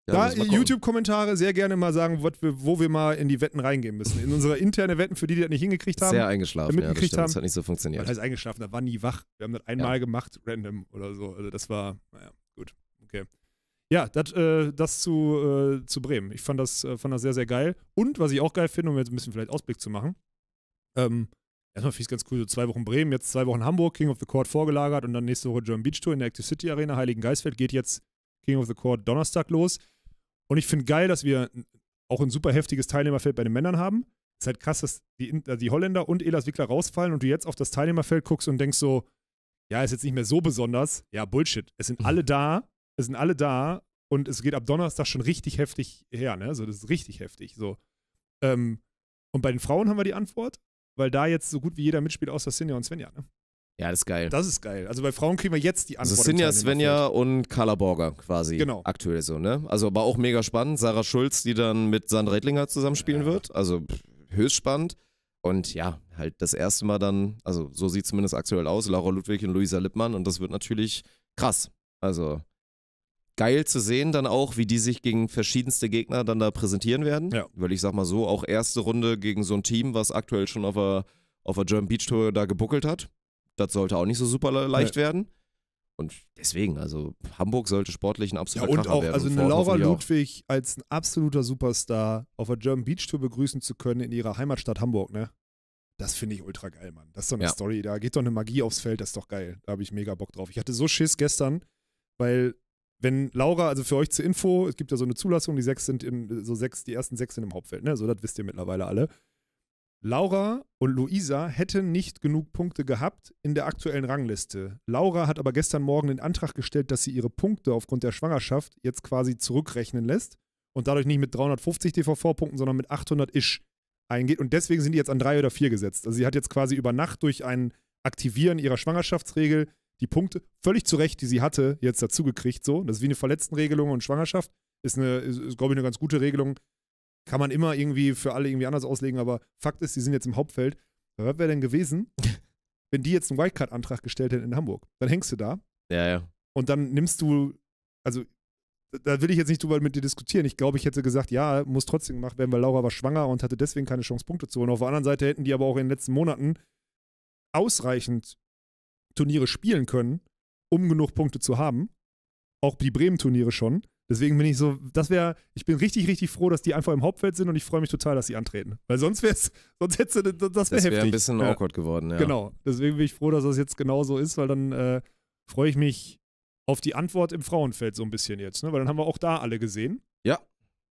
Ja, da YouTube-Kommentare sehr gerne mal sagen, wir, wo wir mal in die Wetten reingehen müssen. In unsere interne Wetten, für die, die das nicht hingekriegt haben. Sehr eingeschlafen, ja, das, haben, das hat nicht so funktioniert. Das heißt eingeschlafen, da war nie wach. Wir haben das einmal ja. gemacht, random oder so. Also das war, naja, gut, okay. Ja, dat, äh, das zu, äh, zu Bremen. Ich fand das, äh, fand das sehr, sehr geil. Und was ich auch geil finde, um jetzt ein bisschen vielleicht Ausblick zu machen, ähm, erstmal finde ich es ganz cool, so zwei Wochen Bremen, jetzt zwei Wochen Hamburg, King of the Court vorgelagert und dann nächste Woche German Beach Tour in der Active City Arena, Heiligen Geistfeld geht jetzt King of the Court Donnerstag los. Und ich finde geil, dass wir auch ein super heftiges Teilnehmerfeld bei den Männern haben. Es ist halt krass, dass die, also die Holländer und Elas Wickler rausfallen und du jetzt auf das Teilnehmerfeld guckst und denkst so, ja, ist jetzt nicht mehr so besonders. Ja, Bullshit. Es sind mhm. alle da, es sind alle da und es geht ab Donnerstag schon richtig heftig her, ne? So, also das ist richtig heftig. So. Ähm, und bei den Frauen haben wir die Antwort weil da jetzt so gut wie jeder mitspielt, außer Sinja und Svenja. Ne? Ja, das ist geil. Das ist geil. Also bei Frauen kriegen wir jetzt die Antwort. Also Sinja, Svenja und Carla Borger quasi. Genau. Aktuell so, ne? Also aber auch mega spannend. Sarah Schulz, die dann mit Sandra Redlinger zusammenspielen ja. wird. Also pff, höchst spannend. Und ja, halt das erste Mal dann, also so sieht es zumindest aktuell aus, Laura Ludwig und Luisa Lippmann. Und das wird natürlich krass. Also geil zu sehen, dann auch, wie die sich gegen verschiedenste Gegner dann da präsentieren werden. Ja. Weil ich sag mal so, auch erste Runde gegen so ein Team, was aktuell schon auf der, auf der German Beach Tour da gebuckelt hat. Das sollte auch nicht so super leicht nee. werden. Und deswegen, also Hamburg sollte sportlich ein absoluter ja, und auch, werden. Also eine Laura Ludwig auch. als ein absoluter Superstar auf der German Beach Tour begrüßen zu können in ihrer Heimatstadt Hamburg, ne? Das finde ich ultra geil, Mann. Das ist doch eine ja. Story. Da geht doch eine Magie aufs Feld, das ist doch geil. Da habe ich mega Bock drauf. Ich hatte so Schiss gestern, weil wenn Laura, also für euch zur Info, es gibt ja so eine Zulassung, die sechs sind in, so sechs, die ersten sechs sind im Hauptfeld, ne? So, das wisst ihr mittlerweile alle. Laura und Luisa hätten nicht genug Punkte gehabt in der aktuellen Rangliste. Laura hat aber gestern Morgen den Antrag gestellt, dass sie ihre Punkte aufgrund der Schwangerschaft jetzt quasi zurückrechnen lässt und dadurch nicht mit 350 DVV-Punkten, sondern mit 800 Isch eingeht. Und deswegen sind die jetzt an drei oder vier gesetzt. Also sie hat jetzt quasi über Nacht durch ein Aktivieren ihrer Schwangerschaftsregel die Punkte, völlig zu Recht, die sie hatte, jetzt dazugekriegt. So. Das ist wie eine Verletztenregelung und Schwangerschaft. Ist, eine, ist, ist glaube ich, eine ganz gute Regelung. Kann man immer irgendwie für alle irgendwie anders auslegen, aber Fakt ist, die sind jetzt im Hauptfeld. Was wäre denn gewesen, wenn die jetzt einen Wildcard-Antrag gestellt hätten in Hamburg? Dann hängst du da. Ja, ja. Und dann nimmst du, also da will ich jetzt nicht drüber mit dir diskutieren. Ich glaube, ich hätte gesagt, ja, muss trotzdem gemacht werden, weil Laura war schwanger und hatte deswegen keine Chance, Punkte zu holen. Auf der anderen Seite hätten die aber auch in den letzten Monaten ausreichend Turniere spielen können, um genug Punkte zu haben. Auch die Bremen-Turniere schon. Deswegen bin ich so, das wäre, ich bin richtig, richtig froh, dass die einfach im Hauptfeld sind und ich freue mich total, dass sie antreten. Weil sonst wäre es, sonst hätte das wäre Das wäre ein bisschen ja. awkward geworden, ja. Genau. Deswegen bin ich froh, dass das jetzt genau so ist, weil dann äh, freue ich mich auf die Antwort im Frauenfeld so ein bisschen jetzt, ne? Weil dann haben wir auch da alle gesehen. Ja.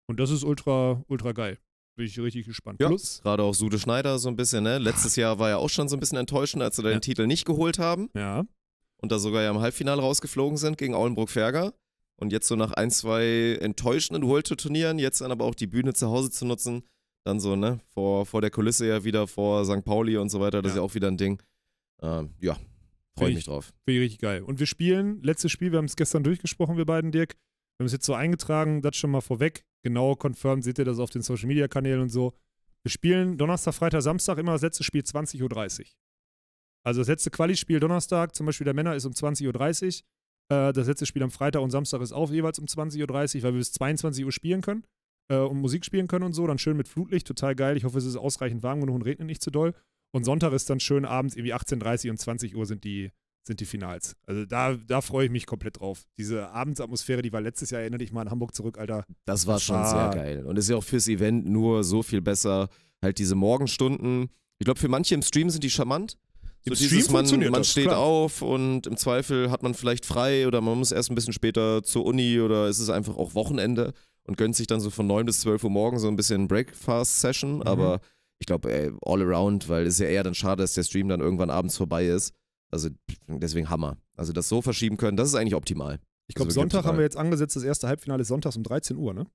Und das ist ultra, ultra geil. Bin ich richtig gespannt. Ja, Plus, gerade auch Sude Schneider so ein bisschen, ne? Letztes Jahr war ja auch schon so ein bisschen enttäuschend, als sie ja. den Titel nicht geholt haben. Ja. Und da sogar ja im Halbfinale rausgeflogen sind gegen Aulenbrook-Ferger. Und jetzt so nach ein, zwei enttäuschenden Holte-Turnieren, jetzt dann aber auch die Bühne zu Hause zu nutzen, dann so, ne, vor, vor der Kulisse ja wieder, vor St. Pauli und so weiter, das ja. ist ja auch wieder ein Ding. Ähm, ja, freue ich mich drauf. Finde ich richtig geil. Und wir spielen, letztes Spiel, wir haben es gestern durchgesprochen, wir beiden, Dirk, wir haben es jetzt so eingetragen, das schon mal vorweg. Genau confirmed seht ihr das auf den Social Media Kanälen und so. Wir spielen Donnerstag, Freitag, Samstag immer das letzte Spiel 20.30 Uhr. Also das letzte Quali-Spiel Donnerstag, zum Beispiel der Männer, ist um 20.30 Uhr. Äh, das letzte Spiel am Freitag und Samstag ist auch jeweils um 20.30 Uhr, weil wir bis 22 Uhr spielen können äh, und Musik spielen können und so. Dann schön mit Flutlicht, total geil. Ich hoffe, es ist ausreichend warm genug und regnet nicht zu doll. Und Sonntag ist dann schön abends irgendwie 18.30 Uhr und 20 Uhr sind die sind die Finals. Also da, da freue ich mich komplett drauf. Diese Abendsatmosphäre, die war letztes Jahr, erinnere dich mal an Hamburg zurück, Alter. Das war das schon war sehr geil. Und ist ja auch fürs Event nur so viel besser. Halt diese Morgenstunden. Ich glaube, für manche im Stream sind die charmant. So Im dieses, Stream man, man steht klar. auf und im Zweifel hat man vielleicht frei oder man muss erst ein bisschen später zur Uni oder ist es ist einfach auch Wochenende und gönnt sich dann so von 9 bis 12 Uhr morgens so ein bisschen Breakfast-Session, mhm. aber ich glaube all around, weil es ist ja eher dann schade, dass der Stream dann irgendwann abends vorbei ist. Also deswegen Hammer. Also das so verschieben können, das ist eigentlich optimal. Ich also glaube, Sonntag haben wir jetzt angesetzt, das erste Halbfinale ist sonntags um 13 Uhr, ne?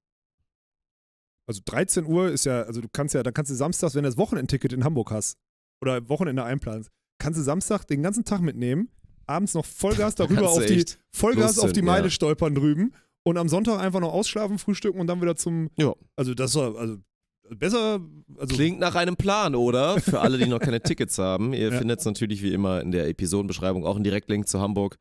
Also 13 Uhr ist ja, also du kannst ja, dann kannst du samstags, wenn du das Wochenendticket in Hamburg hast oder Wochenende einplanst, kannst du Samstag den ganzen Tag mitnehmen, abends noch Vollgas darüber auf die, Vollgas auf die Meile ja. stolpern drüben und am Sonntag einfach noch ausschlafen, frühstücken und dann wieder zum. Ja. Also das war, also besser. Also Klingt nach einem Plan, oder? Für alle, die noch keine Tickets haben. Ihr ja. findet es natürlich wie immer in der Episodenbeschreibung auch einen Direktlink zu Hamburg.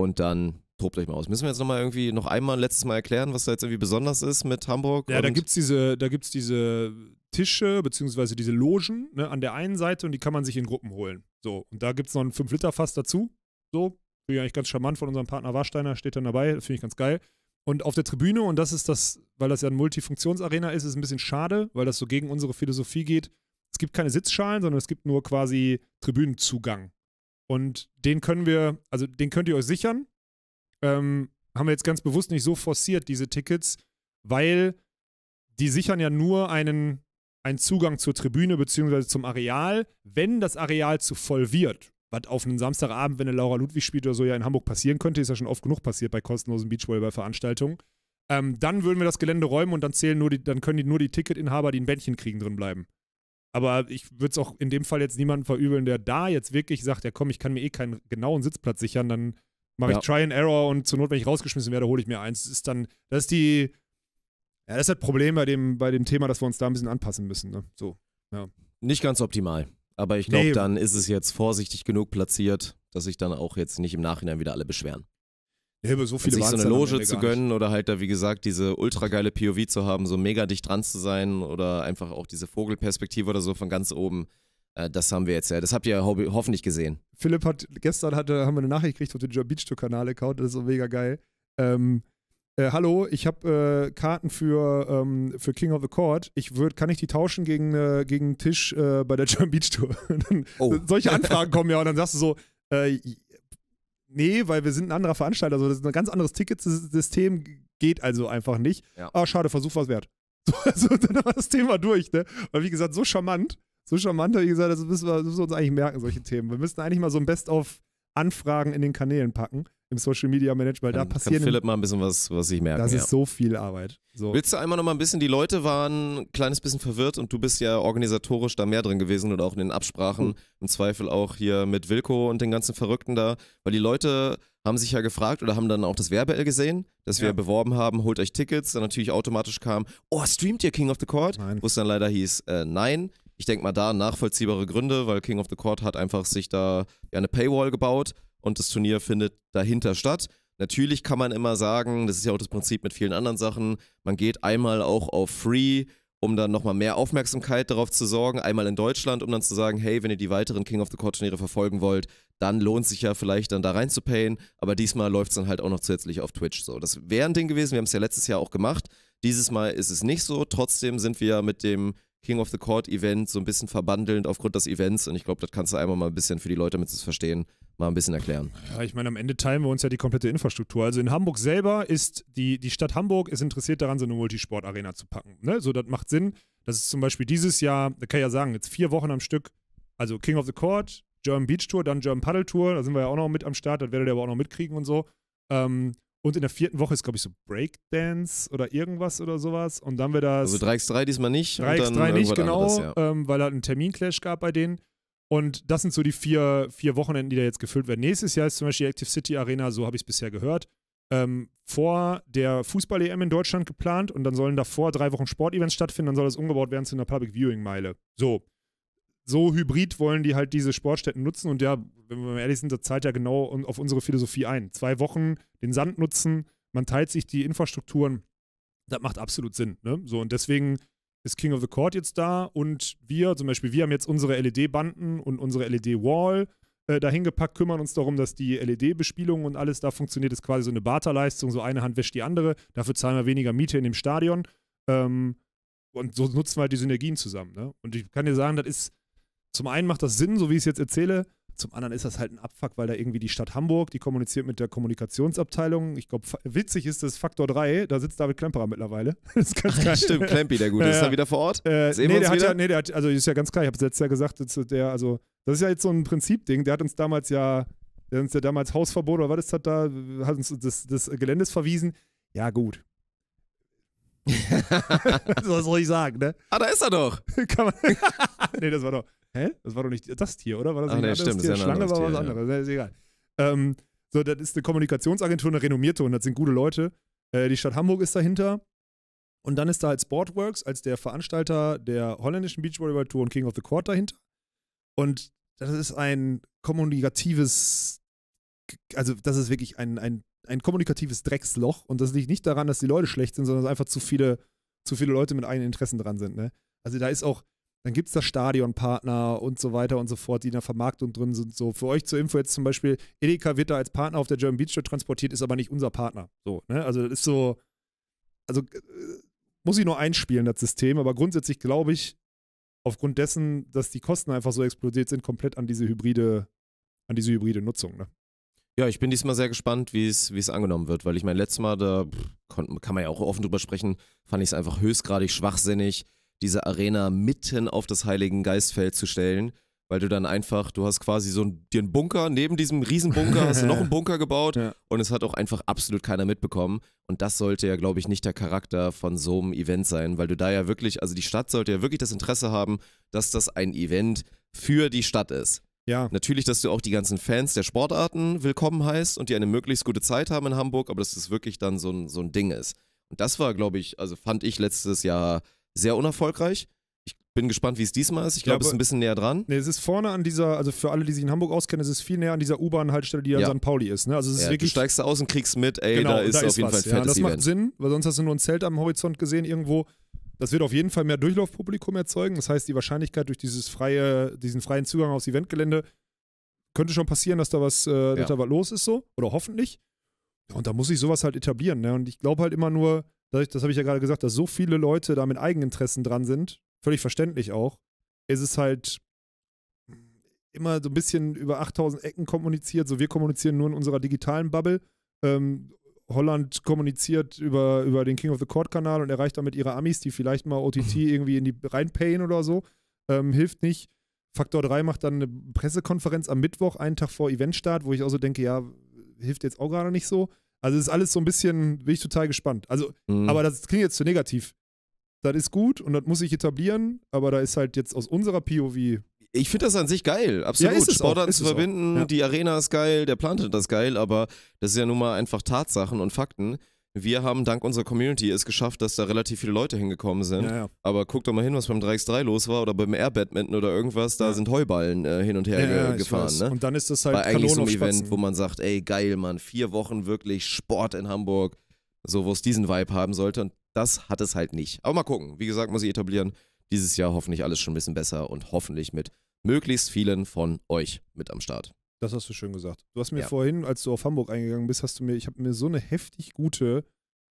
Und dann tobt euch mal aus. Müssen wir jetzt nochmal irgendwie noch einmal letztes Mal erklären, was da jetzt irgendwie besonders ist mit Hamburg? Ja, da gibt es diese, da gibt's diese Tische beziehungsweise diese Logen ne, an der einen Seite und die kann man sich in Gruppen holen. So, und da gibt es noch ein 5-Liter-Fass dazu. So, finde ich eigentlich ganz charmant von unserem Partner Warsteiner, steht dann dabei, finde ich ganz geil. Und auf der Tribüne, und das ist das, weil das ja ein Multifunktionsarena ist, ist ein bisschen schade, weil das so gegen unsere Philosophie geht. Es gibt keine Sitzschalen, sondern es gibt nur quasi Tribünenzugang. Und den können wir, also den könnt ihr euch sichern. Ähm, haben wir jetzt ganz bewusst nicht so forciert, diese Tickets, weil die sichern ja nur einen, einen Zugang zur Tribüne bzw. zum Areal, wenn das Areal zu voll wird was auf einen Samstagabend, wenn eine Laura Ludwig spielt oder so, ja in Hamburg passieren könnte, ist ja schon oft genug passiert bei kostenlosen Beachvolleyball-Veranstaltungen. Ähm, dann würden wir das Gelände räumen und dann zählen nur die, dann können die, nur die Ticketinhaber, die ein Bändchen kriegen, drin bleiben. Aber ich würde es auch in dem Fall jetzt niemanden verübeln, der da jetzt wirklich sagt, ja komm, ich kann mir eh keinen genauen Sitzplatz sichern, dann mache ja. ich Try and Error und zur Not, wenn ich rausgeschmissen werde, hole ich mir eins. Das ist dann, das ist die, ja, das ist das Problem bei dem, bei dem Thema, dass wir uns da ein bisschen anpassen müssen. Ne? So, ja. Nicht ganz optimal. Aber ich glaube, nee. dann ist es jetzt vorsichtig genug platziert, dass sich dann auch jetzt nicht im Nachhinein wieder alle beschweren. Ja, aber so viele sich so eine Loge zu gönnen oder halt da, wie gesagt, diese ultra geile POV zu haben, so mega dicht dran zu sein oder einfach auch diese Vogelperspektive oder so von ganz oben. Äh, das haben wir jetzt ja. Das habt ihr ho hoffentlich gesehen. Philipp hat gestern hatte, haben wir eine Nachricht gekriegt auf den Joe Beach Tour Kanal Account. Das ist so mega geil. Ähm, äh, hallo, ich habe äh, Karten für, ähm, für King of the Court. Ich würd, kann ich die tauschen gegen, äh, gegen einen Tisch äh, bei der German Beach Tour? Oh. dann, oh. Solche Anfragen kommen ja und dann sagst du so, äh, nee, weil wir sind ein anderer Veranstalter. Also das ist ein ganz anderes Ticketsystem, geht also einfach nicht. Ja. Ah, schade, Versuch was wert. So, also dann war das Thema durch. Ne? Und wie gesagt, so charmant, so charmant, wie gesagt, das müssen wir, das müssen wir uns eigentlich merken, solche Themen. Wir müssten eigentlich mal so ein Best-of Anfragen in den Kanälen packen im Social Media Management, weil kann, da passiert. Kann Philipp mal ein bisschen was, was ich merke. Das ja. ist so viel Arbeit. So. Willst du einmal noch mal ein bisschen, die Leute waren ein kleines bisschen verwirrt und du bist ja organisatorisch da mehr drin gewesen und auch in den Absprachen, mhm. im Zweifel auch hier mit Wilco und den ganzen Verrückten da, weil die Leute haben sich ja gefragt oder haben dann auch das Werbeell gesehen, dass wir beworben haben, holt euch Tickets, dann natürlich automatisch kam, oh, streamt ihr King of the Court? Wo es dann leider hieß, äh, nein. Ich denke mal da nachvollziehbare Gründe, weil King of the Court hat einfach sich da ja eine Paywall gebaut und das Turnier findet dahinter statt. Natürlich kann man immer sagen, das ist ja auch das Prinzip mit vielen anderen Sachen, man geht einmal auch auf Free, um dann nochmal mehr Aufmerksamkeit darauf zu sorgen, einmal in Deutschland, um dann zu sagen, hey, wenn ihr die weiteren King of the Court Turniere verfolgen wollt, dann lohnt sich ja vielleicht dann da reinzupayen, aber diesmal läuft es dann halt auch noch zusätzlich auf Twitch so. Das wäre ein Ding gewesen, wir haben es ja letztes Jahr auch gemacht, dieses Mal ist es nicht so, trotzdem sind wir mit dem King of the Court Event so ein bisschen verbandelnd aufgrund des Events und ich glaube, das kannst du einmal mal ein bisschen für die Leute, damit sie es verstehen, mal ein bisschen erklären. Ja, ich meine, am Ende teilen wir uns ja die komplette Infrastruktur. Also in Hamburg selber ist die, die Stadt Hamburg ist interessiert daran, so eine Multisport-Arena zu packen. Ne? So, das macht Sinn. Das ist zum Beispiel dieses Jahr, da kann ich ja sagen, jetzt vier Wochen am Stück, also King of the Court, German Beach Tour, dann German Paddle Tour, da sind wir ja auch noch mit am Start, das werdet ihr aber auch noch mitkriegen und so. Ähm, und in der vierten Woche ist, glaube ich, so Breakdance oder irgendwas oder sowas. Und dann wird das. Also 3x3 diesmal nicht. 3x3 nicht, genau, anderes, ja. ähm, weil da halt einen Terminclash gab bei denen. Und das sind so die vier, vier Wochenenden, die da jetzt gefüllt werden. Nächstes Jahr ist zum Beispiel die Active City Arena, so habe ich es bisher gehört, ähm, vor der Fußball-EM in Deutschland geplant und dann sollen davor drei Wochen Sportevents stattfinden, dann soll das umgebaut werden zu einer Public Viewing Meile. So so hybrid wollen die halt diese Sportstätten nutzen. Und ja, wenn wir mal ehrlich sind, das zahlt ja genau auf unsere Philosophie ein. Zwei Wochen den Sand nutzen, man teilt sich die Infrastrukturen. Das macht absolut Sinn. Ne? So, und deswegen ist King of the Court jetzt da und wir, zum Beispiel, wir haben jetzt unsere LED-Banden und unsere LED-Wall äh, dahin gepackt, kümmern uns darum, dass die LED-Bespielung und alles da funktioniert. Das ist quasi so eine Barterleistung, so eine Hand wäscht die andere. Dafür zahlen wir weniger Miete in dem Stadion. Ähm, und so nutzen wir halt die Synergien zusammen. Ne? Und ich kann dir sagen, das ist zum einen macht das Sinn, so wie ich es jetzt erzähle. Zum anderen ist das halt ein Abfuck, weil da irgendwie die Stadt Hamburg, die kommuniziert mit der Kommunikationsabteilung. Ich glaube, witzig ist das Faktor 3, da sitzt David Klemperer mittlerweile. Das ist ganz geil. Stimmt, Klempi, der Gute. Ja, ist da wieder vor Ort? Äh, Sehen nee, der wieder? Hat ja, nee, der hat, also ist ja ganz klar, ich habe es letztes Jahr gesagt, der, also, das ist ja jetzt so ein Prinzipding, der hat uns damals ja, der hat uns ja damals Hausverbot oder was ist das da, hat uns das, das Geländes verwiesen. Ja, gut, was soll ich sagen, ne? Ah, da ist er doch. Kann man nee, das war doch. Hä? Das war doch nicht das Tier, oder? War das Ach, nee, stimmt, Tier? Das ist Schlange war was anderes. Ja. Ist egal. Ähm, so, das ist eine Kommunikationsagentur, eine renommierte und das sind gute Leute. Äh, die Stadt Hamburg ist dahinter. Und dann ist da halt Sportworks als der Veranstalter der holländischen Beachvolleyball-Tour und King of the Court dahinter. Und das ist ein kommunikatives, also das ist wirklich ein, ein, ein kommunikatives Drecksloch. Und das liegt nicht daran, dass die Leute schlecht sind, sondern dass einfach zu viele, zu viele Leute mit eigenen Interessen dran sind. Ne? Also da ist auch, dann gibt es da Stadionpartner und so weiter und so fort, die in der Vermarktung drin sind. So, für euch zur Info jetzt zum Beispiel, Edeka wird da als Partner auf der German Beach Tour transportiert, ist aber nicht unser Partner. So, ne? Also das ist so, also äh, muss ich nur einspielen, das System, aber grundsätzlich glaube ich, aufgrund dessen, dass die Kosten einfach so explodiert sind, komplett an diese hybride, an diese hybride Nutzung. Ne? Ja, ich bin diesmal sehr gespannt, wie es, angenommen wird, weil ich mein letztes Mal, da pff, kann man ja auch offen drüber sprechen, fand ich es einfach höchstgradig schwachsinnig, diese Arena mitten auf das Heiligen Geistfeld zu stellen, weil du dann einfach, du hast quasi so einen, dir einen Bunker, neben diesem Riesenbunker hast du noch einen Bunker gebaut ja. und es hat auch einfach absolut keiner mitbekommen. Und das sollte ja, glaube ich, nicht der Charakter von so einem Event sein, weil du da ja wirklich, also die Stadt sollte ja wirklich das Interesse haben, dass das ein Event für die Stadt ist. Ja. Natürlich, dass du auch die ganzen Fans der Sportarten willkommen heißt und die eine möglichst gute Zeit haben in Hamburg, aber dass das wirklich dann so ein, so ein Ding ist. Und das war, glaube ich, also fand ich letztes Jahr sehr unerfolgreich. Ich bin gespannt, wie es diesmal ist. Ich, ich glaube, es ist ein bisschen näher dran. Nee, es ist vorne an dieser, also für alle, die sich in Hamburg auskennen, es ist viel näher an dieser U-Bahn-Haltestelle, die ja. an St. Pauli ist. Ne? Also es ist ja, wirklich, du steigst da aus und kriegst mit, ey, genau, da ist da auf jeden was. Fall ein ja, fettes Das macht Sinn, weil sonst hast du nur ein Zelt am Horizont gesehen irgendwo. Das wird auf jeden Fall mehr Durchlaufpublikum erzeugen. Das heißt, die Wahrscheinlichkeit durch dieses freie, diesen freien Zugang aufs Eventgelände könnte schon passieren, dass da was, äh, ja. da was los ist so. Oder hoffentlich. Ja, und da muss sich sowas halt etablieren. Ne? Und ich glaube halt immer nur, das, das habe ich ja gerade gesagt, dass so viele Leute da mit Eigeninteressen dran sind, völlig verständlich auch, ist es halt immer so ein bisschen über 8000 Ecken kommuniziert. So, wir kommunizieren nur in unserer digitalen Bubble. Ähm, Holland kommuniziert über, über den King of the Court-Kanal und erreicht damit ihre Amis, die vielleicht mal OTT irgendwie in die reinpayen oder so. Ähm, hilft nicht. Faktor 3 macht dann eine Pressekonferenz am Mittwoch, einen Tag vor Eventstart, wo ich auch so denke, ja, hilft jetzt auch gerade nicht so. Also ist alles so ein bisschen, bin ich total gespannt. Also, mhm. aber das klingt jetzt zu negativ. Das ist gut und das muss ich etablieren, aber da ist halt jetzt aus unserer POV. Ich finde das an sich geil, absolut. Ja, ist es Sportarten zu verbinden, ja. die Arena ist geil, der Plantet das geil, aber das ist ja nun mal einfach Tatsachen und Fakten wir haben dank unserer Community es geschafft, dass da relativ viele Leute hingekommen sind. Ja, ja. Aber guck doch mal hin, was beim 3x3 los war oder beim Air Badminton oder irgendwas. Da ja. sind Heuballen äh, hin und her ge gefahren. Ne? Und dann ist das halt war eigentlich so ein Event, wo man sagt, ey geil, Mann, vier Wochen wirklich Sport in Hamburg, so wo es diesen Vibe haben sollte. Und das hat es halt nicht. Aber mal gucken. Wie gesagt, muss ich etablieren. Dieses Jahr hoffentlich alles schon ein bisschen besser und hoffentlich mit möglichst vielen von euch mit am Start. Das hast du schön gesagt. Du hast mir ja. vorhin, als du auf Hamburg eingegangen bist, hast du mir, ich habe mir so eine heftig gute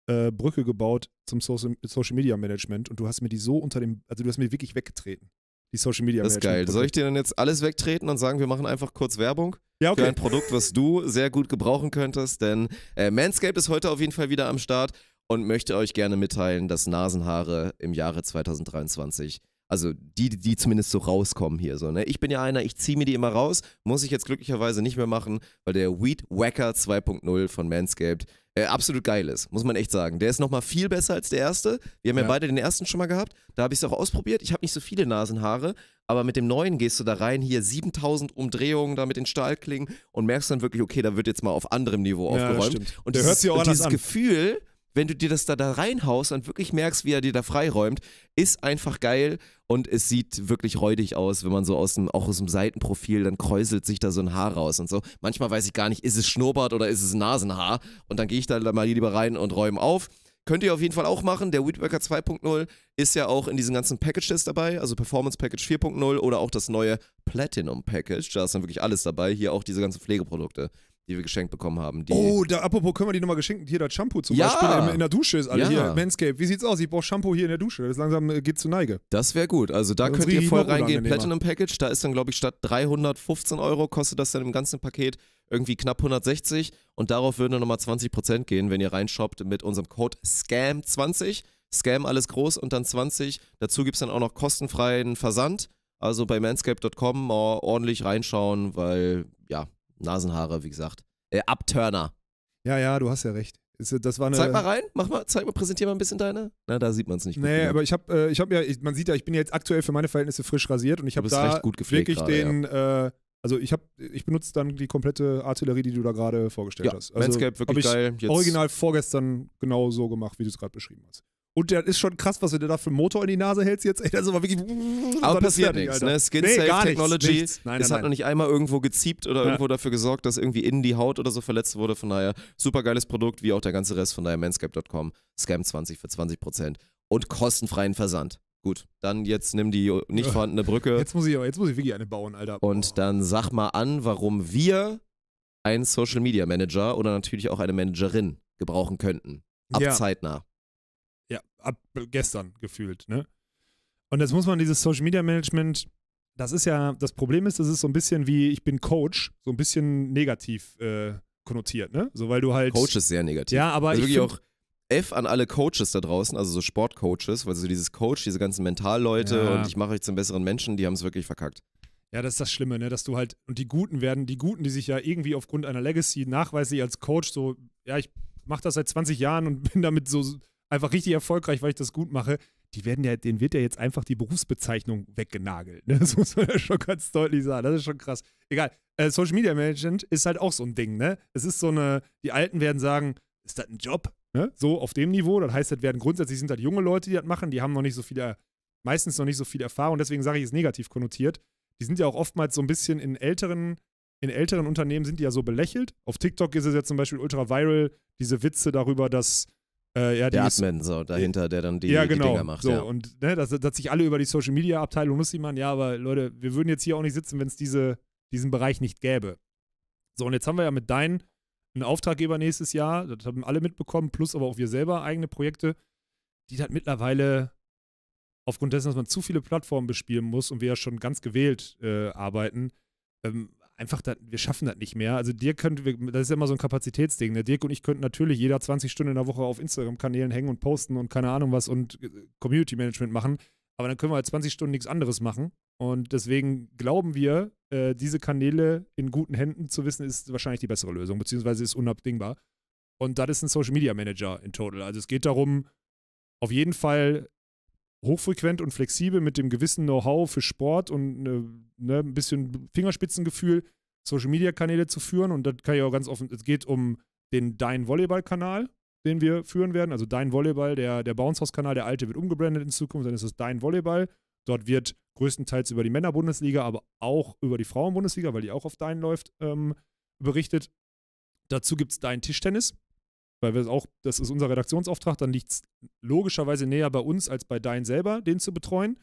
äh, Brücke gebaut zum Social, Social Media Management und du hast mir die so unter dem, also du hast mir wirklich weggetreten. Die Social Media Management. Das ist geil. Soll ich dir dann jetzt alles wegtreten und sagen, wir machen einfach kurz Werbung ja, okay. für ein Produkt, was du sehr gut gebrauchen könntest? Denn äh, Manscaped ist heute auf jeden Fall wieder am Start und möchte euch gerne mitteilen, dass Nasenhaare im Jahre 2023 also die, die zumindest so rauskommen hier. So, ne? Ich bin ja einer, ich ziehe mir die immer raus, muss ich jetzt glücklicherweise nicht mehr machen, weil der Weed Wacker 2.0 von Manscaped äh, absolut geil ist, muss man echt sagen. Der ist nochmal viel besser als der erste. Wir haben ja, ja beide den ersten schon mal gehabt. Da habe ich es auch ausprobiert. Ich habe nicht so viele Nasenhaare, aber mit dem neuen gehst du da rein, hier 7000 Umdrehungen da mit den Stahlklingen und merkst dann wirklich, okay, da wird jetzt mal auf anderem Niveau ja, aufgeräumt. Und der dieses, hört sich auch und dieses an. Gefühl, wenn du dir das da, da reinhaust und wirklich merkst, wie er dir da freiräumt, ist einfach geil und es sieht wirklich räudig aus, wenn man so aus dem, auch aus dem Seitenprofil, dann kräuselt sich da so ein Haar raus und so. Manchmal weiß ich gar nicht, ist es Schnurrbart oder ist es Nasenhaar und dann gehe ich da mal lieber rein und räume auf. Könnt ihr auf jeden Fall auch machen. Der Weedworker 2.0 ist ja auch in diesen ganzen Packages dabei, also Performance Package 4.0 oder auch das neue Platinum Package. Da ist dann wirklich alles dabei. Hier auch diese ganzen Pflegeprodukte die wir geschenkt bekommen haben. oh, da, apropos, können wir die nochmal geschenkt? Hier das Shampoo zum ja. Beispiel in, in, der Dusche ist, alle ja. hier, Manscape. Wie sieht's aus? Ich brauche Shampoo hier in der Dusche. Das langsam äh, geht zu Neige. Das wäre gut. Also da könnt ihr voll reingehen. Platinum Package, da ist dann, glaube ich, statt 315 Euro kostet das dann im ganzen Paket irgendwie knapp 160 und darauf würden dann nochmal 20% gehen, wenn ihr reinshoppt mit unserem Code SCAM20. Scam alles groß und dann 20. Dazu gibt es dann auch noch kostenfreien Versand. Also bei manscape.com äh, ordentlich reinschauen, weil ja, Nasenhaare, wie gesagt. Äh, Abturner. Ja, ja, du hast ja recht. Äh, das war eine zeig mal rein, mach mal, zeig mal, präsentier mal ein bisschen deine. Na, da sieht man es nicht. Gut nee, genug. aber ich habe, äh, ich habe ja, ich, man sieht ja, ich bin jetzt aktuell für meine Verhältnisse frisch rasiert und ich habe da wirklich grade, den, ja. äh, also ich habe, ich benutze dann die komplette Artillerie, die du da gerade vorgestellt ja, hast. Also Manscape wirklich geil. Jetzt. Original vorgestern genau so gemacht, wie du es gerade beschrieben hast. Und der ist schon krass, was du dir da für einen Motor in die Nase hältst jetzt. Ey, das ist aber wirklich. Aber passiert nichts, ne? Skin nee, Safe Technology. Nichts. Nein, nein, das hat nein. noch nicht einmal irgendwo geziebt oder ja. irgendwo dafür gesorgt, dass irgendwie innen die Haut oder so verletzt wurde. Von daher, super geiles Produkt, wie auch der ganze Rest. Von daher, manscape.com, Scam20 für 20% und kostenfreien Versand. Gut, dann jetzt nimm die nicht vorhandene Brücke. Jetzt muss ich, aber, jetzt muss ich wirklich eine bauen, Alter. Boah. Und dann sag mal an, warum wir einen Social Media Manager oder natürlich auch eine Managerin gebrauchen könnten. Ab ja. zeitnah ab gestern gefühlt, ne? Und jetzt muss man dieses Social Media Management, das ist ja, das Problem ist, das ist so ein bisschen wie, ich bin Coach, so ein bisschen negativ äh, konnotiert, ne? So, weil du halt. Coach ist sehr negativ. Ja, aber. Also ich wirklich auch F an alle Coaches da draußen, also so Sportcoaches, weil so dieses Coach, diese ganzen Mentalleute ja. und ich mache euch zum besseren Menschen, die haben es wirklich verkackt. Ja, das ist das Schlimme, ne? Dass du halt, und die Guten werden, die Guten, die sich ja irgendwie aufgrund einer Legacy nachweislich als Coach so, ja, ich mache das seit 20 Jahren und bin damit so einfach richtig erfolgreich, weil ich das gut mache, die werden ja, denen wird ja jetzt einfach die Berufsbezeichnung weggenagelt. Ne? Das muss man ja schon ganz deutlich sagen. Das ist schon krass. Egal. Äh, Social Media Management ist halt auch so ein Ding, ne? Es ist so eine, die Alten werden sagen, ist das ein Job? Ne? So auf dem Niveau. Das heißt, das werden grundsätzlich sind das junge Leute, die das machen, die haben noch nicht so viel, äh, meistens noch nicht so viel Erfahrung, deswegen sage ich es negativ konnotiert. Die sind ja auch oftmals so ein bisschen in älteren, in älteren Unternehmen sind die ja so belächelt. Auf TikTok ist es ja zum Beispiel ultra viral, diese Witze darüber, dass äh, ja, der Admin so dahinter, der dann die, ja, genau, die Dinger macht. So, ja. und ne, dass, dass sich alle über die Social Media Abteilung lustig machen, ja, aber Leute, wir würden jetzt hier auch nicht sitzen, wenn es diese, diesen Bereich nicht gäbe. So, und jetzt haben wir ja mit deinen einen Auftraggeber nächstes Jahr, das haben alle mitbekommen, plus aber auch wir selber eigene Projekte, die das mittlerweile aufgrund dessen, dass man zu viele Plattformen bespielen muss und wir ja schon ganz gewählt äh, arbeiten, ähm, einfach, dat, wir schaffen das nicht mehr. Also Dirk könnte, das ist immer so ein Kapazitätsding. Ne? Dirk und ich könnten natürlich jeder 20 Stunden in der Woche auf Instagram-Kanälen hängen und posten und keine Ahnung was und äh, Community-Management machen. Aber dann können wir halt 20 Stunden nichts anderes machen. Und deswegen glauben wir, äh, diese Kanäle in guten Händen zu wissen, ist wahrscheinlich die bessere Lösung, beziehungsweise ist unabdingbar. Und das ist ein Social Media Manager in total. Also es geht darum, auf jeden Fall hochfrequent und flexibel mit dem gewissen Know-how für Sport und äh, ne, ein bisschen Fingerspitzengefühl Social Media Kanäle zu führen. Und das kann ich auch ganz offen, es geht um den Dein Volleyball-Kanal, den wir führen werden. Also Dein Volleyball, der, der Bounce House-Kanal, der alte wird umgebrandet in Zukunft, dann ist es Dein Volleyball. Dort wird größtenteils über die Männerbundesliga, aber auch über die Frauenbundesliga, weil die auch auf Dein läuft, ähm, berichtet. Dazu gibt es Dein Tischtennis, weil wir auch, das ist unser Redaktionsauftrag, dann liegt es logischerweise näher bei uns als bei Dein selber, den zu betreuen.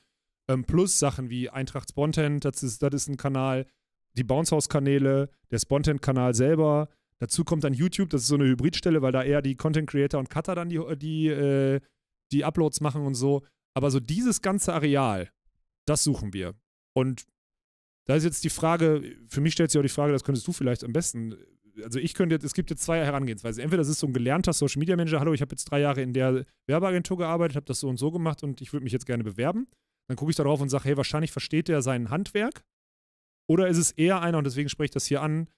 Ähm, plus Sachen wie Eintracht Spontent, das ist, das ist ein Kanal, die Bounce House Kanäle, der Spontent Kanal selber. Dazu kommt dann YouTube, das ist so eine Hybridstelle, weil da eher die Content Creator und Cutter dann die, die, äh, die Uploads machen und so. Aber so dieses ganze Areal, das suchen wir. Und da ist jetzt die Frage, für mich stellt sich auch die Frage, das könntest du vielleicht am besten also ich könnte jetzt, es gibt jetzt zwei Herangehensweisen. Entweder das ist so ein gelernter Social Media Manager, hallo, ich habe jetzt drei Jahre in der Werbeagentur gearbeitet, habe das so und so gemacht und ich würde mich jetzt gerne bewerben. Dann gucke ich darauf und sage, hey, wahrscheinlich versteht der sein Handwerk. Oder ist es eher einer, und deswegen spreche ich das hier an,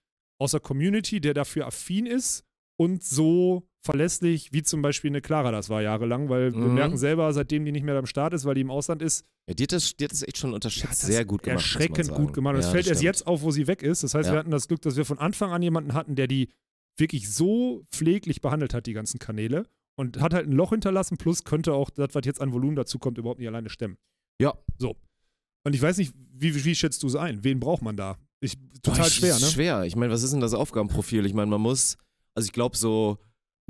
aus der Community, der dafür affin ist und so verlässlich, wie zum Beispiel eine Clara das war jahrelang, weil mhm. wir merken selber, seitdem die nicht mehr am Start ist, weil die im Ausland ist. Ja, die hat das, die hat das echt schon unterschätzt, ja, sehr gut gemacht. Erschreckend gut gemacht. Und es ja, fällt erst jetzt auf, wo sie weg ist. Das heißt, wir hatten das Glück, dass wir von Anfang an jemanden hatten, der die wirklich so pfleglich behandelt hat, die ganzen Kanäle. Und hat halt ein Loch hinterlassen, plus könnte auch das, was jetzt an Volumen dazu kommt, überhaupt nicht alleine stemmen. Ja. So. Und ich weiß nicht, wie, wie schätzt du es ein? Wen braucht man da? Ich, total Boah, schwer, ne? Schwer. Ich meine, was ist denn das Aufgabenprofil? Ich meine, man muss, also ich glaube, so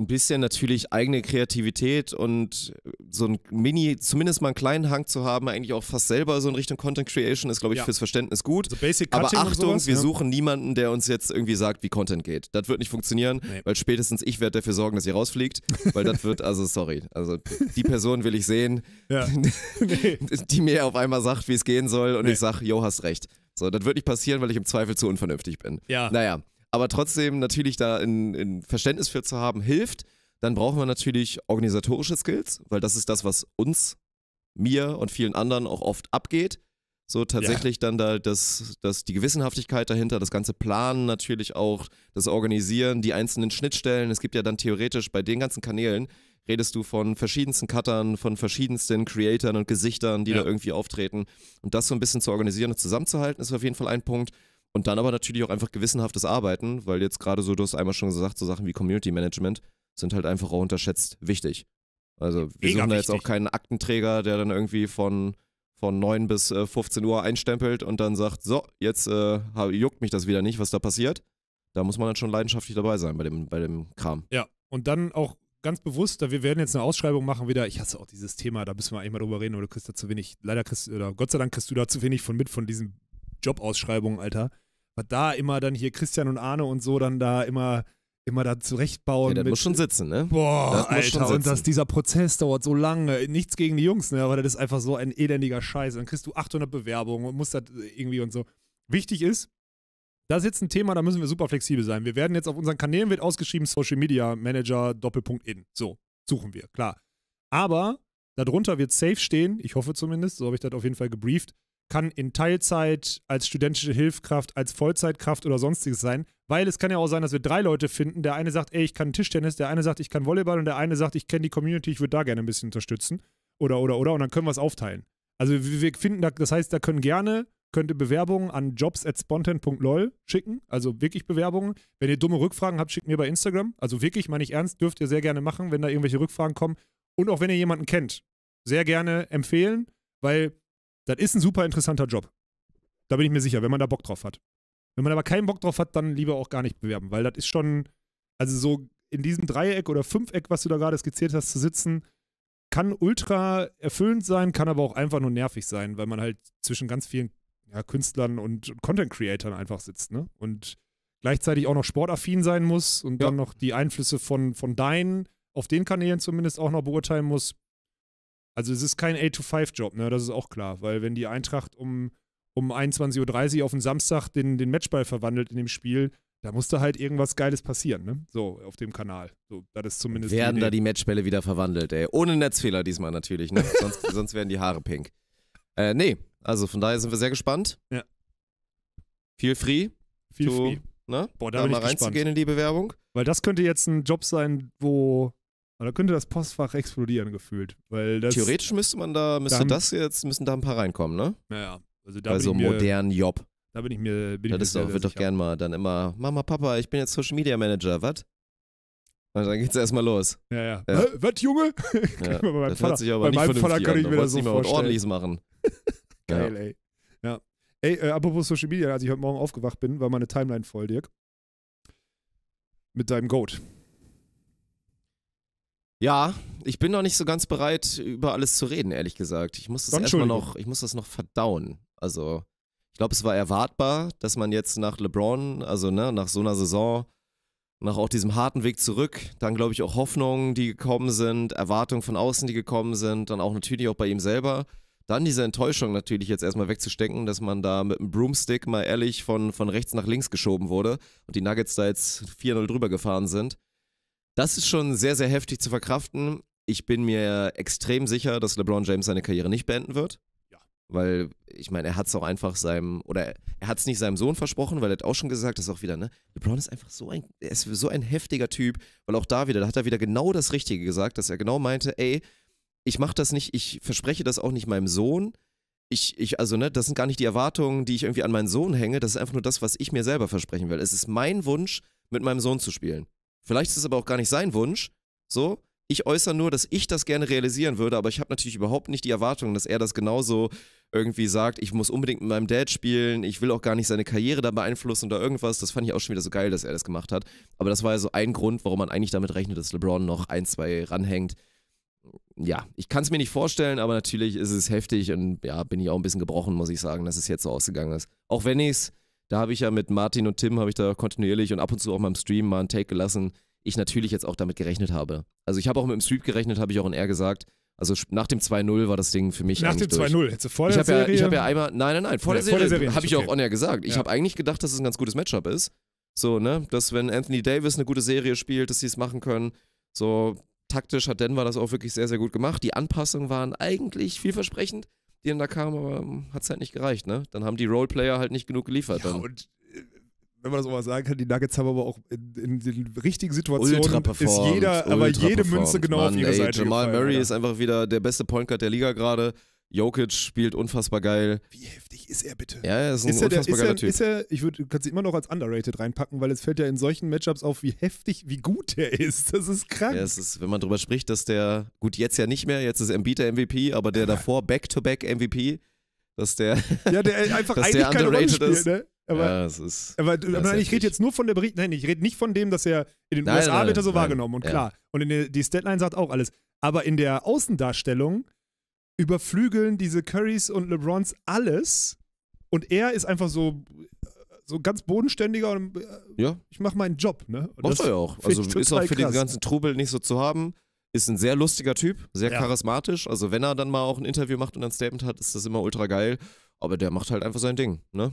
ein bisschen natürlich eigene Kreativität und so ein Mini, zumindest mal einen kleinen Hang zu haben, eigentlich auch fast selber so in Richtung Content Creation ist, glaube ich, ja. fürs Verständnis gut. So also Aber Achtung, sowas, wir ja. Ne? suchen niemanden, der uns jetzt irgendwie sagt, wie Content geht. Das wird nicht funktionieren, nee. weil spätestens ich werde dafür sorgen, dass ihr rausfliegt, weil das wird, also sorry, also die Person will ich sehen, ja. nee. die mir auf einmal sagt, wie es gehen soll und nee. ich sage, jo, hast recht. So, das wird nicht passieren, weil ich im Zweifel zu unvernünftig bin. Ja. Naja aber trotzdem natürlich da ein, ein Verständnis für zu haben, hilft. Dann brauchen wir natürlich organisatorische Skills, weil das ist das, was uns, mir und vielen anderen auch oft abgeht. So tatsächlich ja. dann da das, das, die Gewissenhaftigkeit dahinter, das ganze Planen natürlich auch, das Organisieren, die einzelnen Schnittstellen. Es gibt ja dann theoretisch bei den ganzen Kanälen, redest du von verschiedensten Cuttern, von verschiedensten Creatern und Gesichtern, die ja. da irgendwie auftreten. Und das so ein bisschen zu organisieren und zusammenzuhalten, ist auf jeden Fall ein Punkt. Und dann aber natürlich auch einfach gewissenhaftes Arbeiten, weil jetzt gerade so, du hast einmal schon gesagt, so Sachen wie Community Management sind halt einfach auch unterschätzt wichtig. Also wir Mega suchen da jetzt auch keinen Aktenträger, der dann irgendwie von, von 9 bis 15 äh, Uhr einstempelt und dann sagt, so, jetzt äh, juckt mich das wieder nicht, was da passiert. Da muss man dann schon leidenschaftlich dabei sein bei dem, bei dem Kram. Ja, und dann auch ganz bewusst, da wir werden jetzt eine Ausschreibung machen wieder. Ich hasse auch dieses Thema, da müssen wir eigentlich mal drüber reden, aber du kriegst da zu wenig, leider kriegst, oder Gott sei Dank kriegst du da zu wenig von mit von diesen Jobausschreibungen, Alter was da immer dann hier Christian und Arne und so dann da immer immer da zurechtbauen. Ja, das mit, muss schon sitzen, ne? Boah, Alter, und dass dieser Prozess dauert so lange. Nichts gegen die Jungs, ne? Aber das ist einfach so ein elendiger Scheiß. Dann kriegst du 800 Bewerbungen und musst das irgendwie und so. Wichtig ist, das ist jetzt ein Thema, da müssen wir super flexibel sein. Wir werden jetzt auf unseren Kanälen wird ausgeschrieben Social Media Manager Doppelpunkt in. So, suchen wir, klar. Aber darunter wird safe stehen, ich hoffe zumindest, so habe ich das auf jeden Fall gebrieft, kann in Teilzeit, als studentische Hilfskraft, als Vollzeitkraft oder sonstiges sein. Weil es kann ja auch sein, dass wir drei Leute finden. Der eine sagt, ey, ich kann Tischtennis, der eine sagt, ich kann Volleyball und der eine sagt, ich kenne die Community, ich würde da gerne ein bisschen unterstützen. Oder, oder, oder. Und dann können wir es aufteilen. Also wir finden, das heißt, da können gerne, könnt ihr Bewerbungen an jobs.spontan.lol schicken. Also wirklich Bewerbungen. Wenn ihr dumme Rückfragen habt, schickt mir bei Instagram. Also wirklich, meine ich ernst, dürft ihr sehr gerne machen, wenn da irgendwelche Rückfragen kommen. Und auch wenn ihr jemanden kennt, sehr gerne empfehlen, weil das ist ein super interessanter Job. Da bin ich mir sicher, wenn man da Bock drauf hat. Wenn man aber keinen Bock drauf hat, dann lieber auch gar nicht bewerben, weil das ist schon, also so in diesem Dreieck oder Fünfeck, was du da gerade skizziert hast, zu sitzen, kann ultra erfüllend sein, kann aber auch einfach nur nervig sein, weil man halt zwischen ganz vielen ja, Künstlern und Content-Creatern einfach sitzt, ne? Und gleichzeitig auch noch sportaffin sein muss und ja. dann noch die Einflüsse von, von deinen, auf den Kanälen zumindest auch noch beurteilen muss. Also es ist kein 8-to-5-Job, ne? Das ist auch klar, weil wenn die Eintracht um, um 21.30 Uhr auf den Samstag den, den Matchball verwandelt in dem Spiel, da musste halt irgendwas Geiles passieren, ne? So, auf dem Kanal. So, das ist zumindest. Werden die da die Matchbälle wieder verwandelt, ey. Ohne Netzfehler diesmal natürlich, ne? sonst, sonst wären die Haare pink. Äh, nee, also von daher sind wir sehr gespannt. Ja. Feel free. Feel to, free. Ne? Boah, da, da mal reinzugehen gespannt. in die Bewerbung. Weil das könnte jetzt ein Job sein, wo und dann könnte das Postfach explodieren gefühlt. Weil das, Theoretisch müsste man da, müsste da das jetzt, müssen da ein paar reinkommen, ne? Naja. Also da Bei so einem modernen Job. Da bin ich mir. Bin das ich mir doch, wird doch gern mal dann immer, Mama, Papa, ich bin jetzt Social Media Manager, was? Und dann geht's erstmal los. Ja, ja. ja. Was, Junge? ja. das Vater, hört sich aber bei meinem Vater kann ich mir das so nicht vorstellen. machen. Geil, ja. ey. Ja. Ey, äh, apropos Social Media, als ich heute Morgen aufgewacht bin, war meine Timeline voll, Dirk. Mit deinem Goat. Ja, ich bin noch nicht so ganz bereit, über alles zu reden, ehrlich gesagt. Ich muss das erstmal noch, ich muss das noch verdauen. Also, ich glaube, es war erwartbar, dass man jetzt nach LeBron, also ne, nach so einer Saison, nach auch diesem harten Weg zurück, dann glaube ich auch Hoffnungen, die gekommen sind, Erwartungen von außen, die gekommen sind, dann auch natürlich auch bei ihm selber. Dann diese Enttäuschung natürlich jetzt erstmal wegzustecken, dass man da mit einem Broomstick mal ehrlich von, von rechts nach links geschoben wurde und die Nuggets da jetzt 4-0 drüber gefahren sind. Das ist schon sehr, sehr heftig zu verkraften. Ich bin mir extrem sicher, dass LeBron James seine Karriere nicht beenden wird. Ja. Weil, ich meine, er hat es auch einfach seinem, oder er hat es nicht seinem Sohn versprochen, weil er hat auch schon gesagt, das ist auch wieder, ne? LeBron ist einfach so ein, er ist so ein heftiger Typ, weil auch da wieder, da hat er wieder genau das Richtige gesagt, dass er genau meinte, ey, ich mache das nicht, ich verspreche das auch nicht meinem Sohn. Ich, ich, also, ne, das sind gar nicht die Erwartungen, die ich irgendwie an meinen Sohn hänge, das ist einfach nur das, was ich mir selber versprechen will. Es ist mein Wunsch, mit meinem Sohn zu spielen. Vielleicht ist es aber auch gar nicht sein Wunsch. So, ich äußere nur, dass ich das gerne realisieren würde, aber ich habe natürlich überhaupt nicht die Erwartung, dass er das genauso irgendwie sagt, ich muss unbedingt mit meinem Dad spielen, ich will auch gar nicht seine Karriere da beeinflussen oder irgendwas. Das fand ich auch schon wieder so geil, dass er das gemacht hat. Aber das war ja so ein Grund, warum man eigentlich damit rechnet, dass LeBron noch ein, zwei ranhängt. Ja, ich kann es mir nicht vorstellen, aber natürlich ist es heftig und ja, bin ich auch ein bisschen gebrochen, muss ich sagen, dass es jetzt so ausgegangen ist. Auch wenn ich es da habe ich ja mit Martin und Tim, habe ich da kontinuierlich und ab und zu auch mal im Stream mal einen Take gelassen, ich natürlich jetzt auch damit gerechnet habe. Also ich habe auch mit dem Sweep gerechnet, habe ich auch in R gesagt. Also nach dem 2-0 war das Ding für mich. Nach dem 2-0, hättest du vor der ich Serie. Ja, ich habe ja einmal. Nein, nein, nein, vor, nein, der, vor Serie der Serie, habe ich okay. auch on air gesagt. Ich ja. habe eigentlich gedacht, dass es ein ganz gutes Matchup ist. So, ne? Dass wenn Anthony Davis eine gute Serie spielt, dass sie es machen können. So, taktisch hat Denver das auch wirklich sehr, sehr gut gemacht. Die Anpassungen waren eigentlich vielversprechend die dann da kamen, aber ähm, hat es halt nicht gereicht, ne? Dann haben die Roleplayer halt nicht genug geliefert. Ja, dann. und äh, wenn man das auch mal sagen kann, die Nuggets haben aber auch in, in den richtigen Situationen ist jeder, aber jede Münze genau Mann, auf ihrer Seite. Jamal Murray oder? ist einfach wieder der beste Point Guard der Liga gerade. Jokic spielt unfassbar geil. Wie heftig ist er bitte? Ja, er ist ein ist unfassbar der, ist er, Typ. Ist er, ich würde, du kannst ihn immer noch als underrated reinpacken, weil es fällt ja in solchen Matchups auf, wie heftig, wie gut er ist. Das ist krank. Ja, es ist, wenn man drüber spricht, dass der, gut, jetzt ja nicht mehr, jetzt ist Embiid MVP, aber der ja. davor Back-to-Back MVP, dass der, ja, der einfach eigentlich der keine Rolle spielt, ist. Ne? Aber, ja, es ist, aber, das aber nein, ich rede jetzt nur von der Bericht. Nein, ich rede nicht von dem, dass er in den nein, USA nein, wird er so nein, wahrgenommen und klar. Und der, die Statline sagt auch alles. Aber in der Außendarstellung überflügeln diese Currys und LeBrons alles. Und er ist einfach so, so ganz bodenständiger und äh, ja. ich mache meinen Job. Ne? Und Macht er ja auch. Also ist auch für krass. den ganzen Trubel nicht so zu haben. Ist ein sehr lustiger Typ, sehr ja. charismatisch. Also wenn er dann mal auch ein Interview macht und ein Statement hat, ist das immer ultra geil. Aber der macht halt einfach sein Ding. Ne?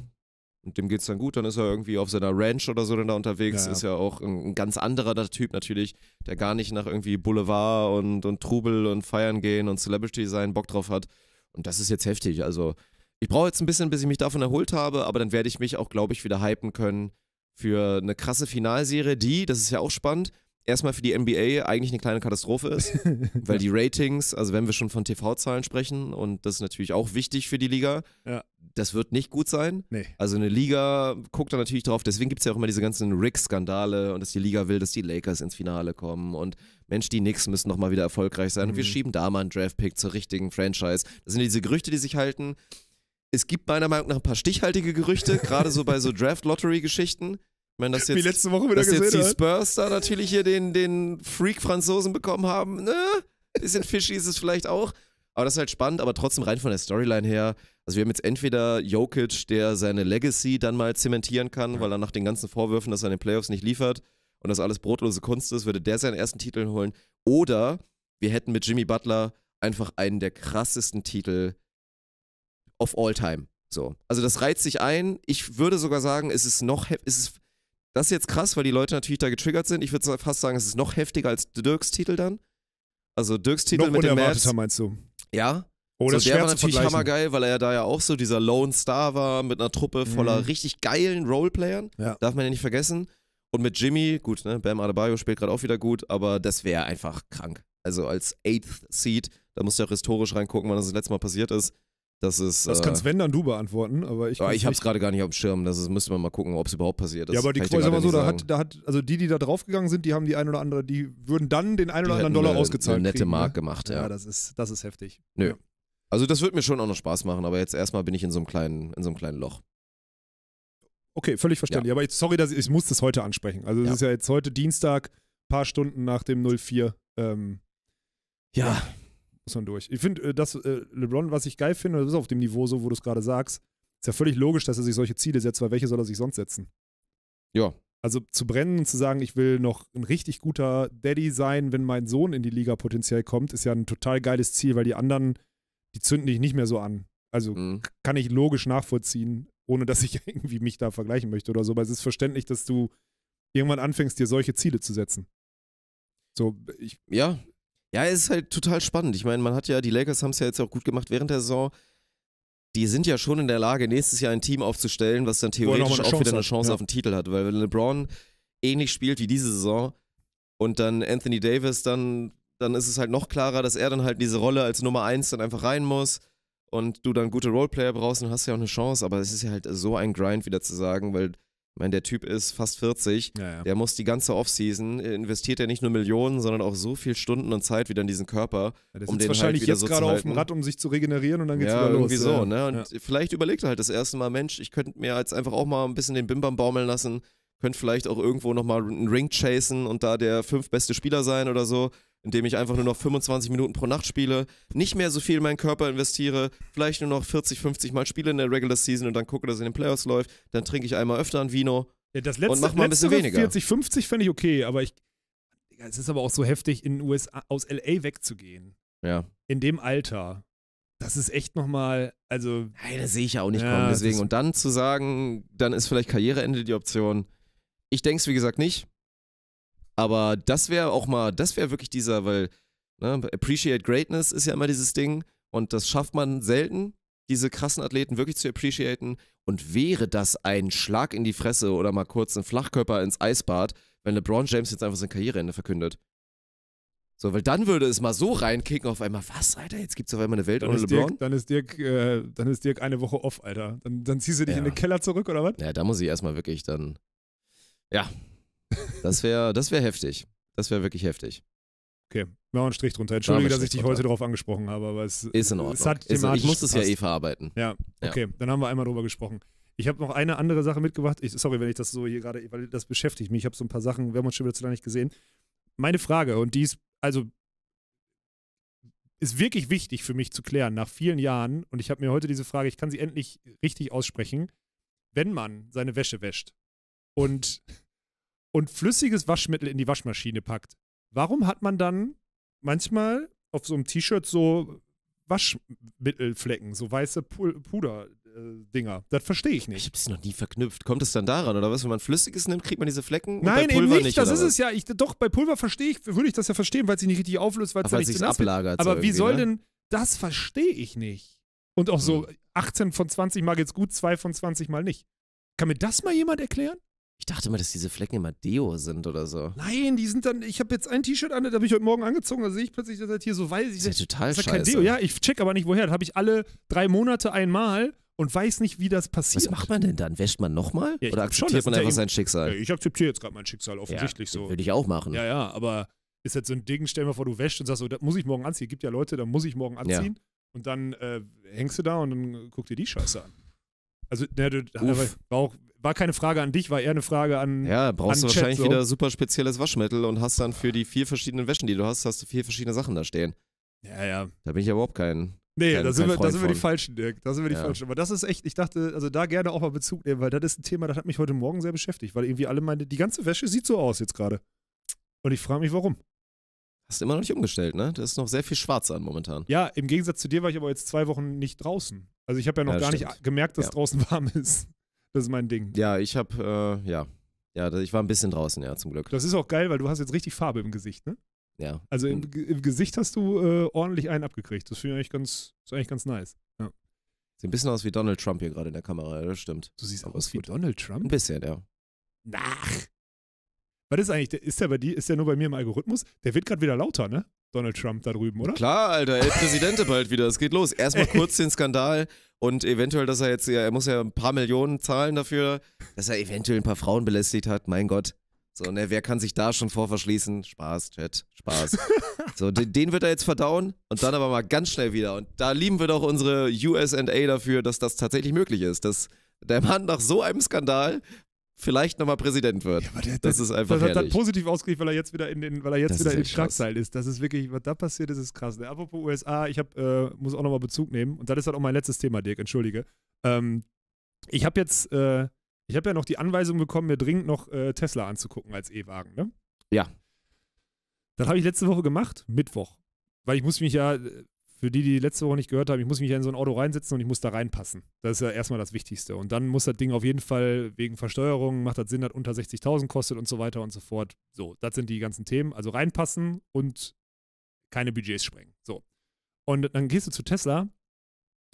und dem geht's dann gut, dann ist er irgendwie auf seiner Ranch oder so dann da unterwegs, ja, ist ja auch ein, ein ganz anderer Typ natürlich, der gar nicht nach irgendwie Boulevard und, und Trubel und Feiern gehen und Celebrity sein Bock drauf hat. Und das ist jetzt heftig. Also ich brauche jetzt ein bisschen, bis ich mich davon erholt habe, aber dann werde ich mich auch, glaube ich, wieder hypen können für eine krasse Finalserie, die, das ist ja auch spannend, erstmal für die NBA eigentlich eine kleine Katastrophe ist, weil die Ratings, also wenn wir schon von TV-Zahlen sprechen, und das ist natürlich auch wichtig für die Liga, ja. das wird nicht gut sein. Nee. Also eine Liga guckt da natürlich drauf, deswegen gibt es ja auch immer diese ganzen Rick-Skandale und dass die Liga will, dass die Lakers ins Finale kommen und Mensch, die Knicks müssen nochmal wieder erfolgreich sein mhm. und wir mhm. schieben da mal einen Draft-Pick zur richtigen Franchise. Das sind diese Gerüchte, die sich halten. Es gibt meiner Meinung nach ein paar stichhaltige Gerüchte, gerade so bei so Draft-Lottery-Geschichten meine, dass jetzt, Wie letzte Woche wieder dass jetzt die Spurs da natürlich hier den, den Freak-Franzosen bekommen haben, ne? Bisschen fishy ist es vielleicht auch. Aber das ist halt spannend, aber trotzdem rein von der Storyline her. Also wir haben jetzt entweder Jokic, der seine Legacy dann mal zementieren kann, weil er nach den ganzen Vorwürfen, dass er in den Playoffs nicht liefert und das alles brotlose Kunst ist, würde der seinen ersten Titel holen. Oder wir hätten mit Jimmy Butler einfach einen der krassesten Titel of all time. So. Also das reizt sich ein. Ich würde sogar sagen, es ist noch, es ist das ist jetzt krass, weil die Leute natürlich da getriggert sind. Ich würde fast sagen, es ist noch heftiger als Dirks Titel dann. Also Dirks Titel noch mit dem Mads. meinst du? Ja. Oh, das so, der war natürlich hammergeil, weil er da ja auch so dieser Lone Star war mit einer Truppe voller mhm. richtig geilen Roleplayern. Ja. Darf man ja nicht vergessen. Und mit Jimmy, gut, ne, Bam Adebayo spielt gerade auch wieder gut, aber das wäre einfach krank. Also als Eighth Seed, da musst du auch historisch reingucken, wann das, das letzte Mal passiert ist. Das ist. Das äh, kannst äh, wenn dann du beantworten, aber ich. Aber ah, ich habe es gerade gar nicht auf dem Schirm. Das ist, müsste man mal gucken, ob es überhaupt passiert ist. Ja, aber die Quote war so, da hat, da hat, also die, die da draufgegangen sind, die haben die ein oder andere, die würden dann den ein oder anderen Dollar eine, ausgezahlt. Eine nette ne? Mark ne? gemacht, ja. Ja, das ist, das ist heftig. Nö. Ja. Also das wird mir schon auch noch Spaß machen, aber jetzt erstmal bin ich in so einem kleinen, in so einem kleinen Loch. Okay, völlig verständlich. Ja. Aber jetzt, sorry, dass ich, ich muss das heute ansprechen. Also es ja. ist ja jetzt heute Dienstag, paar Stunden nach dem 04. Ähm, ja muss man durch. Ich finde, äh, dass äh, LeBron, was ich geil finde, das ist auf dem Niveau so, wo du es gerade sagst, ist ja völlig logisch, dass er sich solche Ziele setzt, weil welche soll er sich sonst setzen? Ja. Also zu brennen und zu sagen, ich will noch ein richtig guter Daddy sein, wenn mein Sohn in die Liga potenziell kommt, ist ja ein total geiles Ziel, weil die anderen, die zünden dich nicht mehr so an. Also mhm. kann ich logisch nachvollziehen, ohne dass ich irgendwie mich da vergleichen möchte oder so. Aber es ist verständlich, dass du irgendwann anfängst, dir solche Ziele zu setzen. So, ich, ja. Ja, es ist halt total spannend. Ich meine, man hat ja, die Lakers haben es ja jetzt auch gut gemacht während der Saison. Die sind ja schon in der Lage, nächstes Jahr ein Team aufzustellen, was dann theoretisch auch wieder eine Chance hat, auf den Titel hat. Weil wenn LeBron ähnlich spielt wie diese Saison und dann Anthony Davis, dann, dann ist es halt noch klarer, dass er dann halt diese Rolle als Nummer 1 dann einfach rein muss und du dann gute Roleplayer brauchst, dann hast du ja auch eine Chance. Aber es ist ja halt so ein Grind, wieder zu sagen, weil meine, der Typ ist fast 40. Ja, ja. Der muss die ganze Offseason äh, investiert er nicht nur Millionen, sondern auch so viel Stunden und Zeit wieder in diesen Körper, ja, um den halt wahrscheinlich halt jetzt so gerade auf dem Rad, um sich zu regenerieren und dann geht's ja, wieder los. Irgendwie so, ne? Und vielleicht überlegt er halt das erste Mal, Mensch, ich könnte mir jetzt einfach auch mal ein bisschen den Bimbam baumeln lassen, könnte vielleicht auch irgendwo nochmal einen Ring chasen und da der fünf beste Spieler sein oder so indem ich einfach nur noch 25 Minuten pro Nacht spiele, nicht mehr so viel in meinen Körper investiere, vielleicht nur noch 40, 50 Mal spiele in der Regular Season und dann gucke, dass in den Playoffs läuft, dann trinke ich einmal öfter ein Vino ja, das letzte, und mach mal ein bisschen weniger. 40, 50 fände ich okay, aber ich, es ist aber auch so heftig, in USA, aus LA wegzugehen. Ja. In dem Alter. Das ist echt nochmal, also. Nein, das sehe ich ja auch nicht ja, kommen. Deswegen. Und dann zu sagen, dann ist vielleicht Karriereende die Option. Ich denke es, wie gesagt, nicht. Aber das wäre auch mal, das wäre wirklich dieser, weil ne, Appreciate Greatness ist ja immer dieses Ding und das schafft man selten, diese krassen Athleten wirklich zu appreciaten. Und wäre das ein Schlag in die Fresse oder mal kurz ein Flachkörper ins Eisbad, wenn LeBron James jetzt einfach sein Karriereende verkündet? So, weil dann würde es mal so reinkicken auf einmal, was, Alter, jetzt gibt's auf einmal eine Welt dann ohne LeBron? Dirk, dann, ist Dirk, äh, dann ist Dirk eine Woche off, Alter. Dann, dann ziehst du dich ja. in den Keller zurück, oder was? Ja, da muss ich erstmal wirklich dann, ja, das wäre das wär heftig. Das wäre wirklich heftig. Okay, machen wir einen Strich drunter. Entschuldige, da dass ich dich heute darauf angesprochen habe, aber es ist in Ordnung. Es hat ist, ich muss das ja eh verarbeiten. Ja, okay, ja. dann haben wir einmal drüber gesprochen. Ich habe noch eine andere Sache mitgebracht. Ich, sorry, wenn ich das so hier gerade, weil das beschäftigt mich. Ich habe so ein paar Sachen, wir haben uns schon wieder zu lange nicht gesehen. Meine Frage, und die ist, also ist wirklich wichtig für mich zu klären nach vielen Jahren. Und ich habe mir heute diese Frage, ich kann sie endlich richtig aussprechen. Wenn man seine Wäsche wäscht und und flüssiges Waschmittel in die Waschmaschine packt, warum hat man dann manchmal auf so einem T-Shirt so Waschmittelflecken, so weiße Puder-Dinger. Das verstehe ich nicht. Ich habe es noch nie verknüpft. Kommt es dann daran oder was? Wenn man Flüssiges nimmt, kriegt man diese Flecken? Nein, eben nicht. nicht das ist was? es ja. Ich, doch, bei Pulver verstehe ich, würde ich das ja verstehen, weil es sich nicht richtig auflöst, weil es ja nicht so ablagert. Aber wie soll ne? denn, das verstehe ich nicht. Und auch so 18 hm. von 20 Mal geht's gut, 2 von 20 Mal nicht. Kann mir das mal jemand erklären? Ich dachte immer, dass diese Flecken immer Deo sind oder so. Nein, die sind dann. Ich habe jetzt ein T-Shirt an, das habe ich heute Morgen angezogen. Da sehe ich plötzlich, dass das hier so weiß. ist. das ist ja total das ist scheiße. Kein Deo. Ja, ich check aber nicht woher. Das habe ich alle drei Monate einmal und weiß nicht, wie das passiert. Was macht man denn dann? Wäscht man nochmal? Ja, oder akzeptiert schon, man einfach sein Schicksal? Ja, ich akzeptiere jetzt gerade mein Schicksal, offensichtlich ja, so. Würde ich auch machen. Ja, ja, aber ist jetzt so ein Ding, stell mal vor, du wäschst und sagst so, oh, das muss ich morgen anziehen. Gibt ja Leute, da muss ich morgen anziehen. Und dann äh, hängst du da und dann guck dir die Scheiße an. Also, ne, du, war auch, war keine Frage an dich, war eher eine Frage an. Ja, brauchst an du wahrscheinlich so. wieder super spezielles Waschmittel und hast dann für die vier verschiedenen Wäschen, die du hast, hast du vier verschiedene Sachen da stehen. Ja, ja. Da bin ich ja überhaupt kein. Nee, kein, da, sind kein wir, da sind wir die Falschen, Dirk. Da sind wir die ja. Falschen. Aber das ist echt, ich dachte, also da gerne auch mal Bezug nehmen, weil das ist ein Thema, das hat mich heute Morgen sehr beschäftigt, weil irgendwie alle meine, die ganze Wäsche sieht so aus jetzt gerade. Und ich frage mich, warum. Hast du immer noch nicht umgestellt, ne? Da ist noch sehr viel schwarz an momentan. Ja, im Gegensatz zu dir war ich aber jetzt zwei Wochen nicht draußen. Also ich habe ja noch ja, gar stimmt. nicht gemerkt, dass ja. draußen warm ist. Das ist mein Ding. Ja, ich habe, äh, ja. Ja, ich war ein bisschen draußen, ja, zum Glück. Das ist auch geil, weil du hast jetzt richtig Farbe im Gesicht, ne? Ja. Also im, mhm. im Gesicht hast du äh, ordentlich einen abgekriegt. Das finde ich ganz, ist eigentlich ganz nice. Ja. Sieht ein bisschen aus wie Donald Trump hier gerade in der Kamera, ja, das stimmt. Du siehst Aber aus wie gut. Donald Trump? Ein bisschen, ja. Nach. Was ist eigentlich, ist der bei dir, ist der nur bei mir im Algorithmus? Der wird gerade wieder lauter, ne? Donald Trump da drüben, oder? Klar, Alter, El Presidente bald wieder. Es geht los. Erstmal kurz den Skandal und eventuell, dass er jetzt, er muss ja ein paar Millionen zahlen dafür, dass er eventuell ein paar Frauen belästigt hat. Mein Gott. So, ne, wer kann sich da schon vor verschließen? Spaß, Chat, Spaß. so, den, den, wird er jetzt verdauen und dann aber mal ganz schnell wieder. Und da lieben wir doch unsere USA dafür, dass das tatsächlich möglich ist, dass der Mann nach so einem Skandal vielleicht nochmal Präsident wird. Ja, der, das, das ist einfach das hat positiv ausgelegt, weil er jetzt wieder in den, weil er jetzt das wieder in Schlagzeilen ist. Das ist wirklich, was da passiert ist, ist krass. Ne? Apropos USA, ich hab, äh, muss auch nochmal Bezug nehmen und das ist halt auch mein letztes Thema, Dirk. Entschuldige. Ähm, ich habe jetzt, äh, ich habe ja noch die Anweisung bekommen, mir dringend noch äh, Tesla anzugucken als E-Wagen. Ne? Ja. Das habe ich letzte Woche gemacht, Mittwoch. Weil ich muss mich ja, für die, die letzte Woche nicht gehört haben, ich muss mich in so ein Auto reinsetzen und ich muss da reinpassen. Das ist ja erstmal das Wichtigste. Und dann muss das Ding auf jeden Fall wegen Versteuerung, macht das Sinn, dass unter 60.000 kostet und so weiter und so fort. So, das sind die ganzen Themen. Also reinpassen und keine Budgets sprengen. So. Und dann gehst du zu Tesla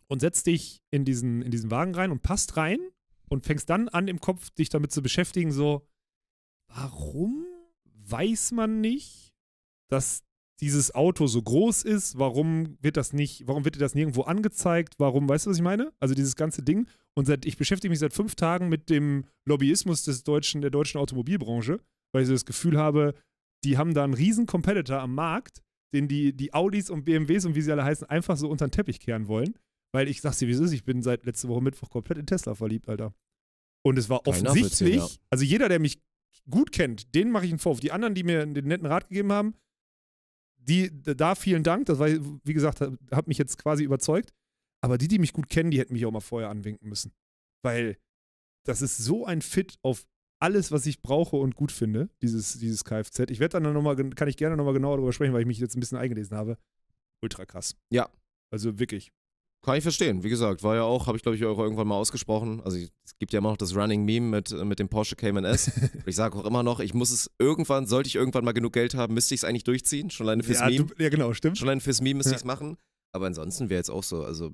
und setzt dich in diesen, in diesen Wagen rein und passt rein und fängst dann an, im Kopf dich damit zu beschäftigen, so, warum weiß man nicht, dass dieses Auto so groß ist, warum wird das nicht, warum wird dir das nirgendwo angezeigt, warum, weißt du, was ich meine? Also dieses ganze Ding. Und seit, ich beschäftige mich seit fünf Tagen mit dem Lobbyismus des deutschen, der deutschen Automobilbranche, weil ich so das Gefühl habe, die haben da einen riesen Competitor am Markt, den die, die Audis und BMWs und wie sie alle heißen, einfach so unter den Teppich kehren wollen. Weil ich sag's dir, wie es ist, ich bin seit letzte Woche Mittwoch komplett in Tesla verliebt, Alter. Und es war Keiner offensichtlich, ja. also jeder, der mich gut kennt, den mache ich einen Vorwurf. Die anderen, die mir den netten Rat gegeben haben, die, da vielen Dank. Das war, wie gesagt, hat mich jetzt quasi überzeugt. Aber die, die mich gut kennen, die hätten mich auch mal vorher anwinken müssen. Weil das ist so ein Fit auf alles, was ich brauche und gut finde, dieses, dieses Kfz. Ich werde dann nochmal, kann ich gerne nochmal genauer darüber sprechen, weil ich mich jetzt ein bisschen eingelesen habe. Ultra krass. Ja. Also wirklich. Kann ich verstehen. Wie gesagt, war ja auch, habe ich glaube ich auch irgendwann mal ausgesprochen. Also es gibt ja immer noch das Running Meme mit, äh, mit dem Porsche Cayman S. ich sage auch immer noch, ich muss es irgendwann, sollte ich irgendwann mal genug Geld haben, müsste ich es eigentlich durchziehen. Schon alleine fürs ja, Meme. Du, ja, genau, stimmt. Schon alleine fürs Meme müsste ja. ich es machen. Aber ansonsten wäre jetzt auch so, also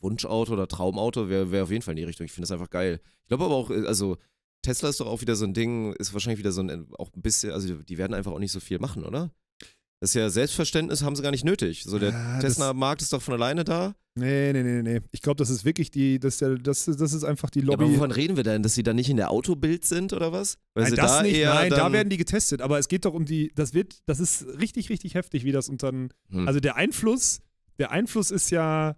Wunschauto oder Traumauto wäre wär auf jeden Fall in die Richtung. Ich finde das einfach geil. Ich glaube aber auch, äh, also Tesla ist doch auch wieder so ein Ding, ist wahrscheinlich wieder so ein, äh, auch ein bisschen, also die werden einfach auch nicht so viel machen, oder? Das ist ja Selbstverständnis, haben sie gar nicht nötig. So, der ja, Tesla-Markt ist doch von alleine da. Nee, nee, nee, nee. Ich glaube, das ist wirklich die, das ist, das, das ist einfach die Lobby. Ja, aber wovon reden wir denn? Dass sie da nicht in der Autobild sind oder was? Weil nein, sie das da nicht, eher nein, da werden die getestet. Aber es geht doch um die, das wird, das ist richtig, richtig heftig, wie das und dann, hm. also der Einfluss, der Einfluss ist ja,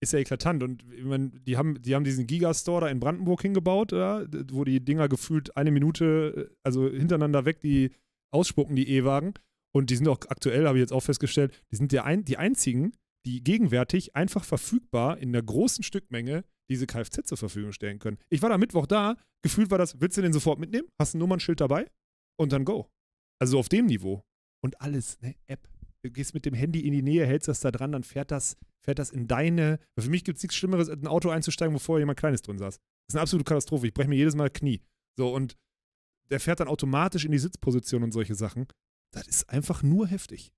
ist ja eklatant. Und ich meine, die haben, die haben diesen Gigastore da in Brandenburg hingebaut, ja, wo die Dinger gefühlt eine Minute, äh, also hintereinander weg, die ausspucken, die E-Wagen. Und die sind auch aktuell, habe ich jetzt auch festgestellt, die sind die, ein, die einzigen, die gegenwärtig einfach verfügbar in einer großen Stückmenge diese Kfz zur Verfügung stellen können. Ich war da Mittwoch da, gefühlt war das, willst du den sofort mitnehmen? Hast du ein Nummernschild dabei? Und dann go. Also auf dem Niveau. Und alles, ne? App. Du gehst mit dem Handy in die Nähe, hältst das da dran, dann fährt das, fährt das in deine. Für mich gibt es nichts Schlimmeres, in ein Auto einzusteigen, wo vorher jemand Kleines drin saß. Das ist eine absolute Katastrophe. Ich breche mir jedes Mal Knie. So, und der fährt dann automatisch in die Sitzposition und solche Sachen das ist einfach nur heftig.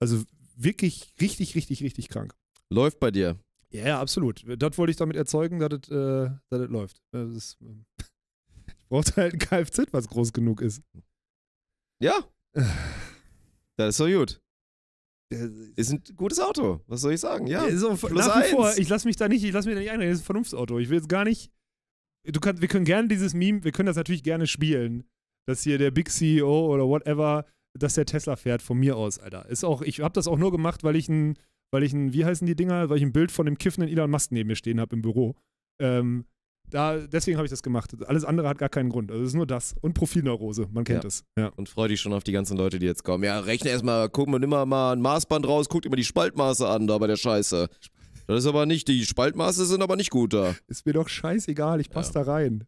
Also wirklich richtig, richtig, richtig krank. Läuft bei dir. Ja, ja absolut. Das wollte ich damit erzeugen, dass es äh, läuft. Das ist, äh, ich brauchte halt ein Kfz, was groß genug ist. Ja. Das ist so gut. Ist ein gutes Auto, was soll ich sagen? Ja, ist auch, Plus nach wie vor, ich lasse mich da nicht, ich lasse mich da nicht einreden, das ist ein Vernunftsauto. Ich will jetzt gar nicht. Du kannst, wir können gerne dieses Meme, wir können das natürlich gerne spielen, dass hier der Big CEO oder whatever dass der Tesla fährt, von mir aus, Alter. Ist auch, ich habe das auch nur gemacht, weil ich ein, weil ich ein, wie heißen die Dinger, weil ich ein Bild von dem kiffenden Elon Musk neben mir stehen habe im Büro. Ähm, da, deswegen habe ich das gemacht. Alles andere hat gar keinen Grund. Also es ist nur das. Und Profilneurose, man kennt es. Ja. Und freu dich schon auf die ganzen Leute, die jetzt kommen. Ja, rechne erstmal, guck mal, nimm mal ein Maßband raus, guck dir mal die Spaltmaße an, da bei der Scheiße. Das ist aber nicht, die Spaltmaße sind aber nicht gut da. Ist mir doch scheißegal, ich passe ja. da rein.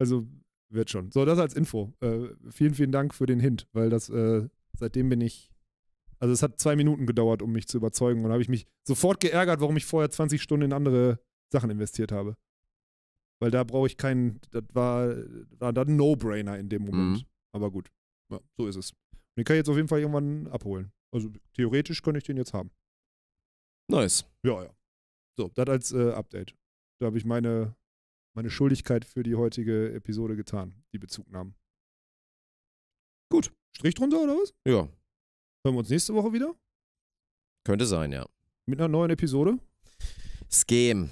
Also wird schon. So, das als Info. Äh, vielen, vielen Dank für den Hint, weil das, äh, seitdem bin ich. Also es hat zwei Minuten gedauert, um mich zu überzeugen und habe ich mich sofort geärgert, warum ich vorher 20 Stunden in andere Sachen investiert habe. Weil da brauche ich keinen, das war, war dann ein No-Brainer in dem mhm. Moment. Mhm. Aber gut, ja, so ist es. Und den kann ich jetzt auf jeden Fall irgendwann abholen. Also theoretisch könnte ich den jetzt haben. Nice. Ja, ja. So, das als äh, Update. Da habe ich meine meine Schuldigkeit für die heutige Episode getan, die Bezugnahmen. Gut. Strich drunter oder was? Ja. Hören wir uns nächste Woche wieder? Könnte sein, ja. Mit einer neuen Episode? Scheme.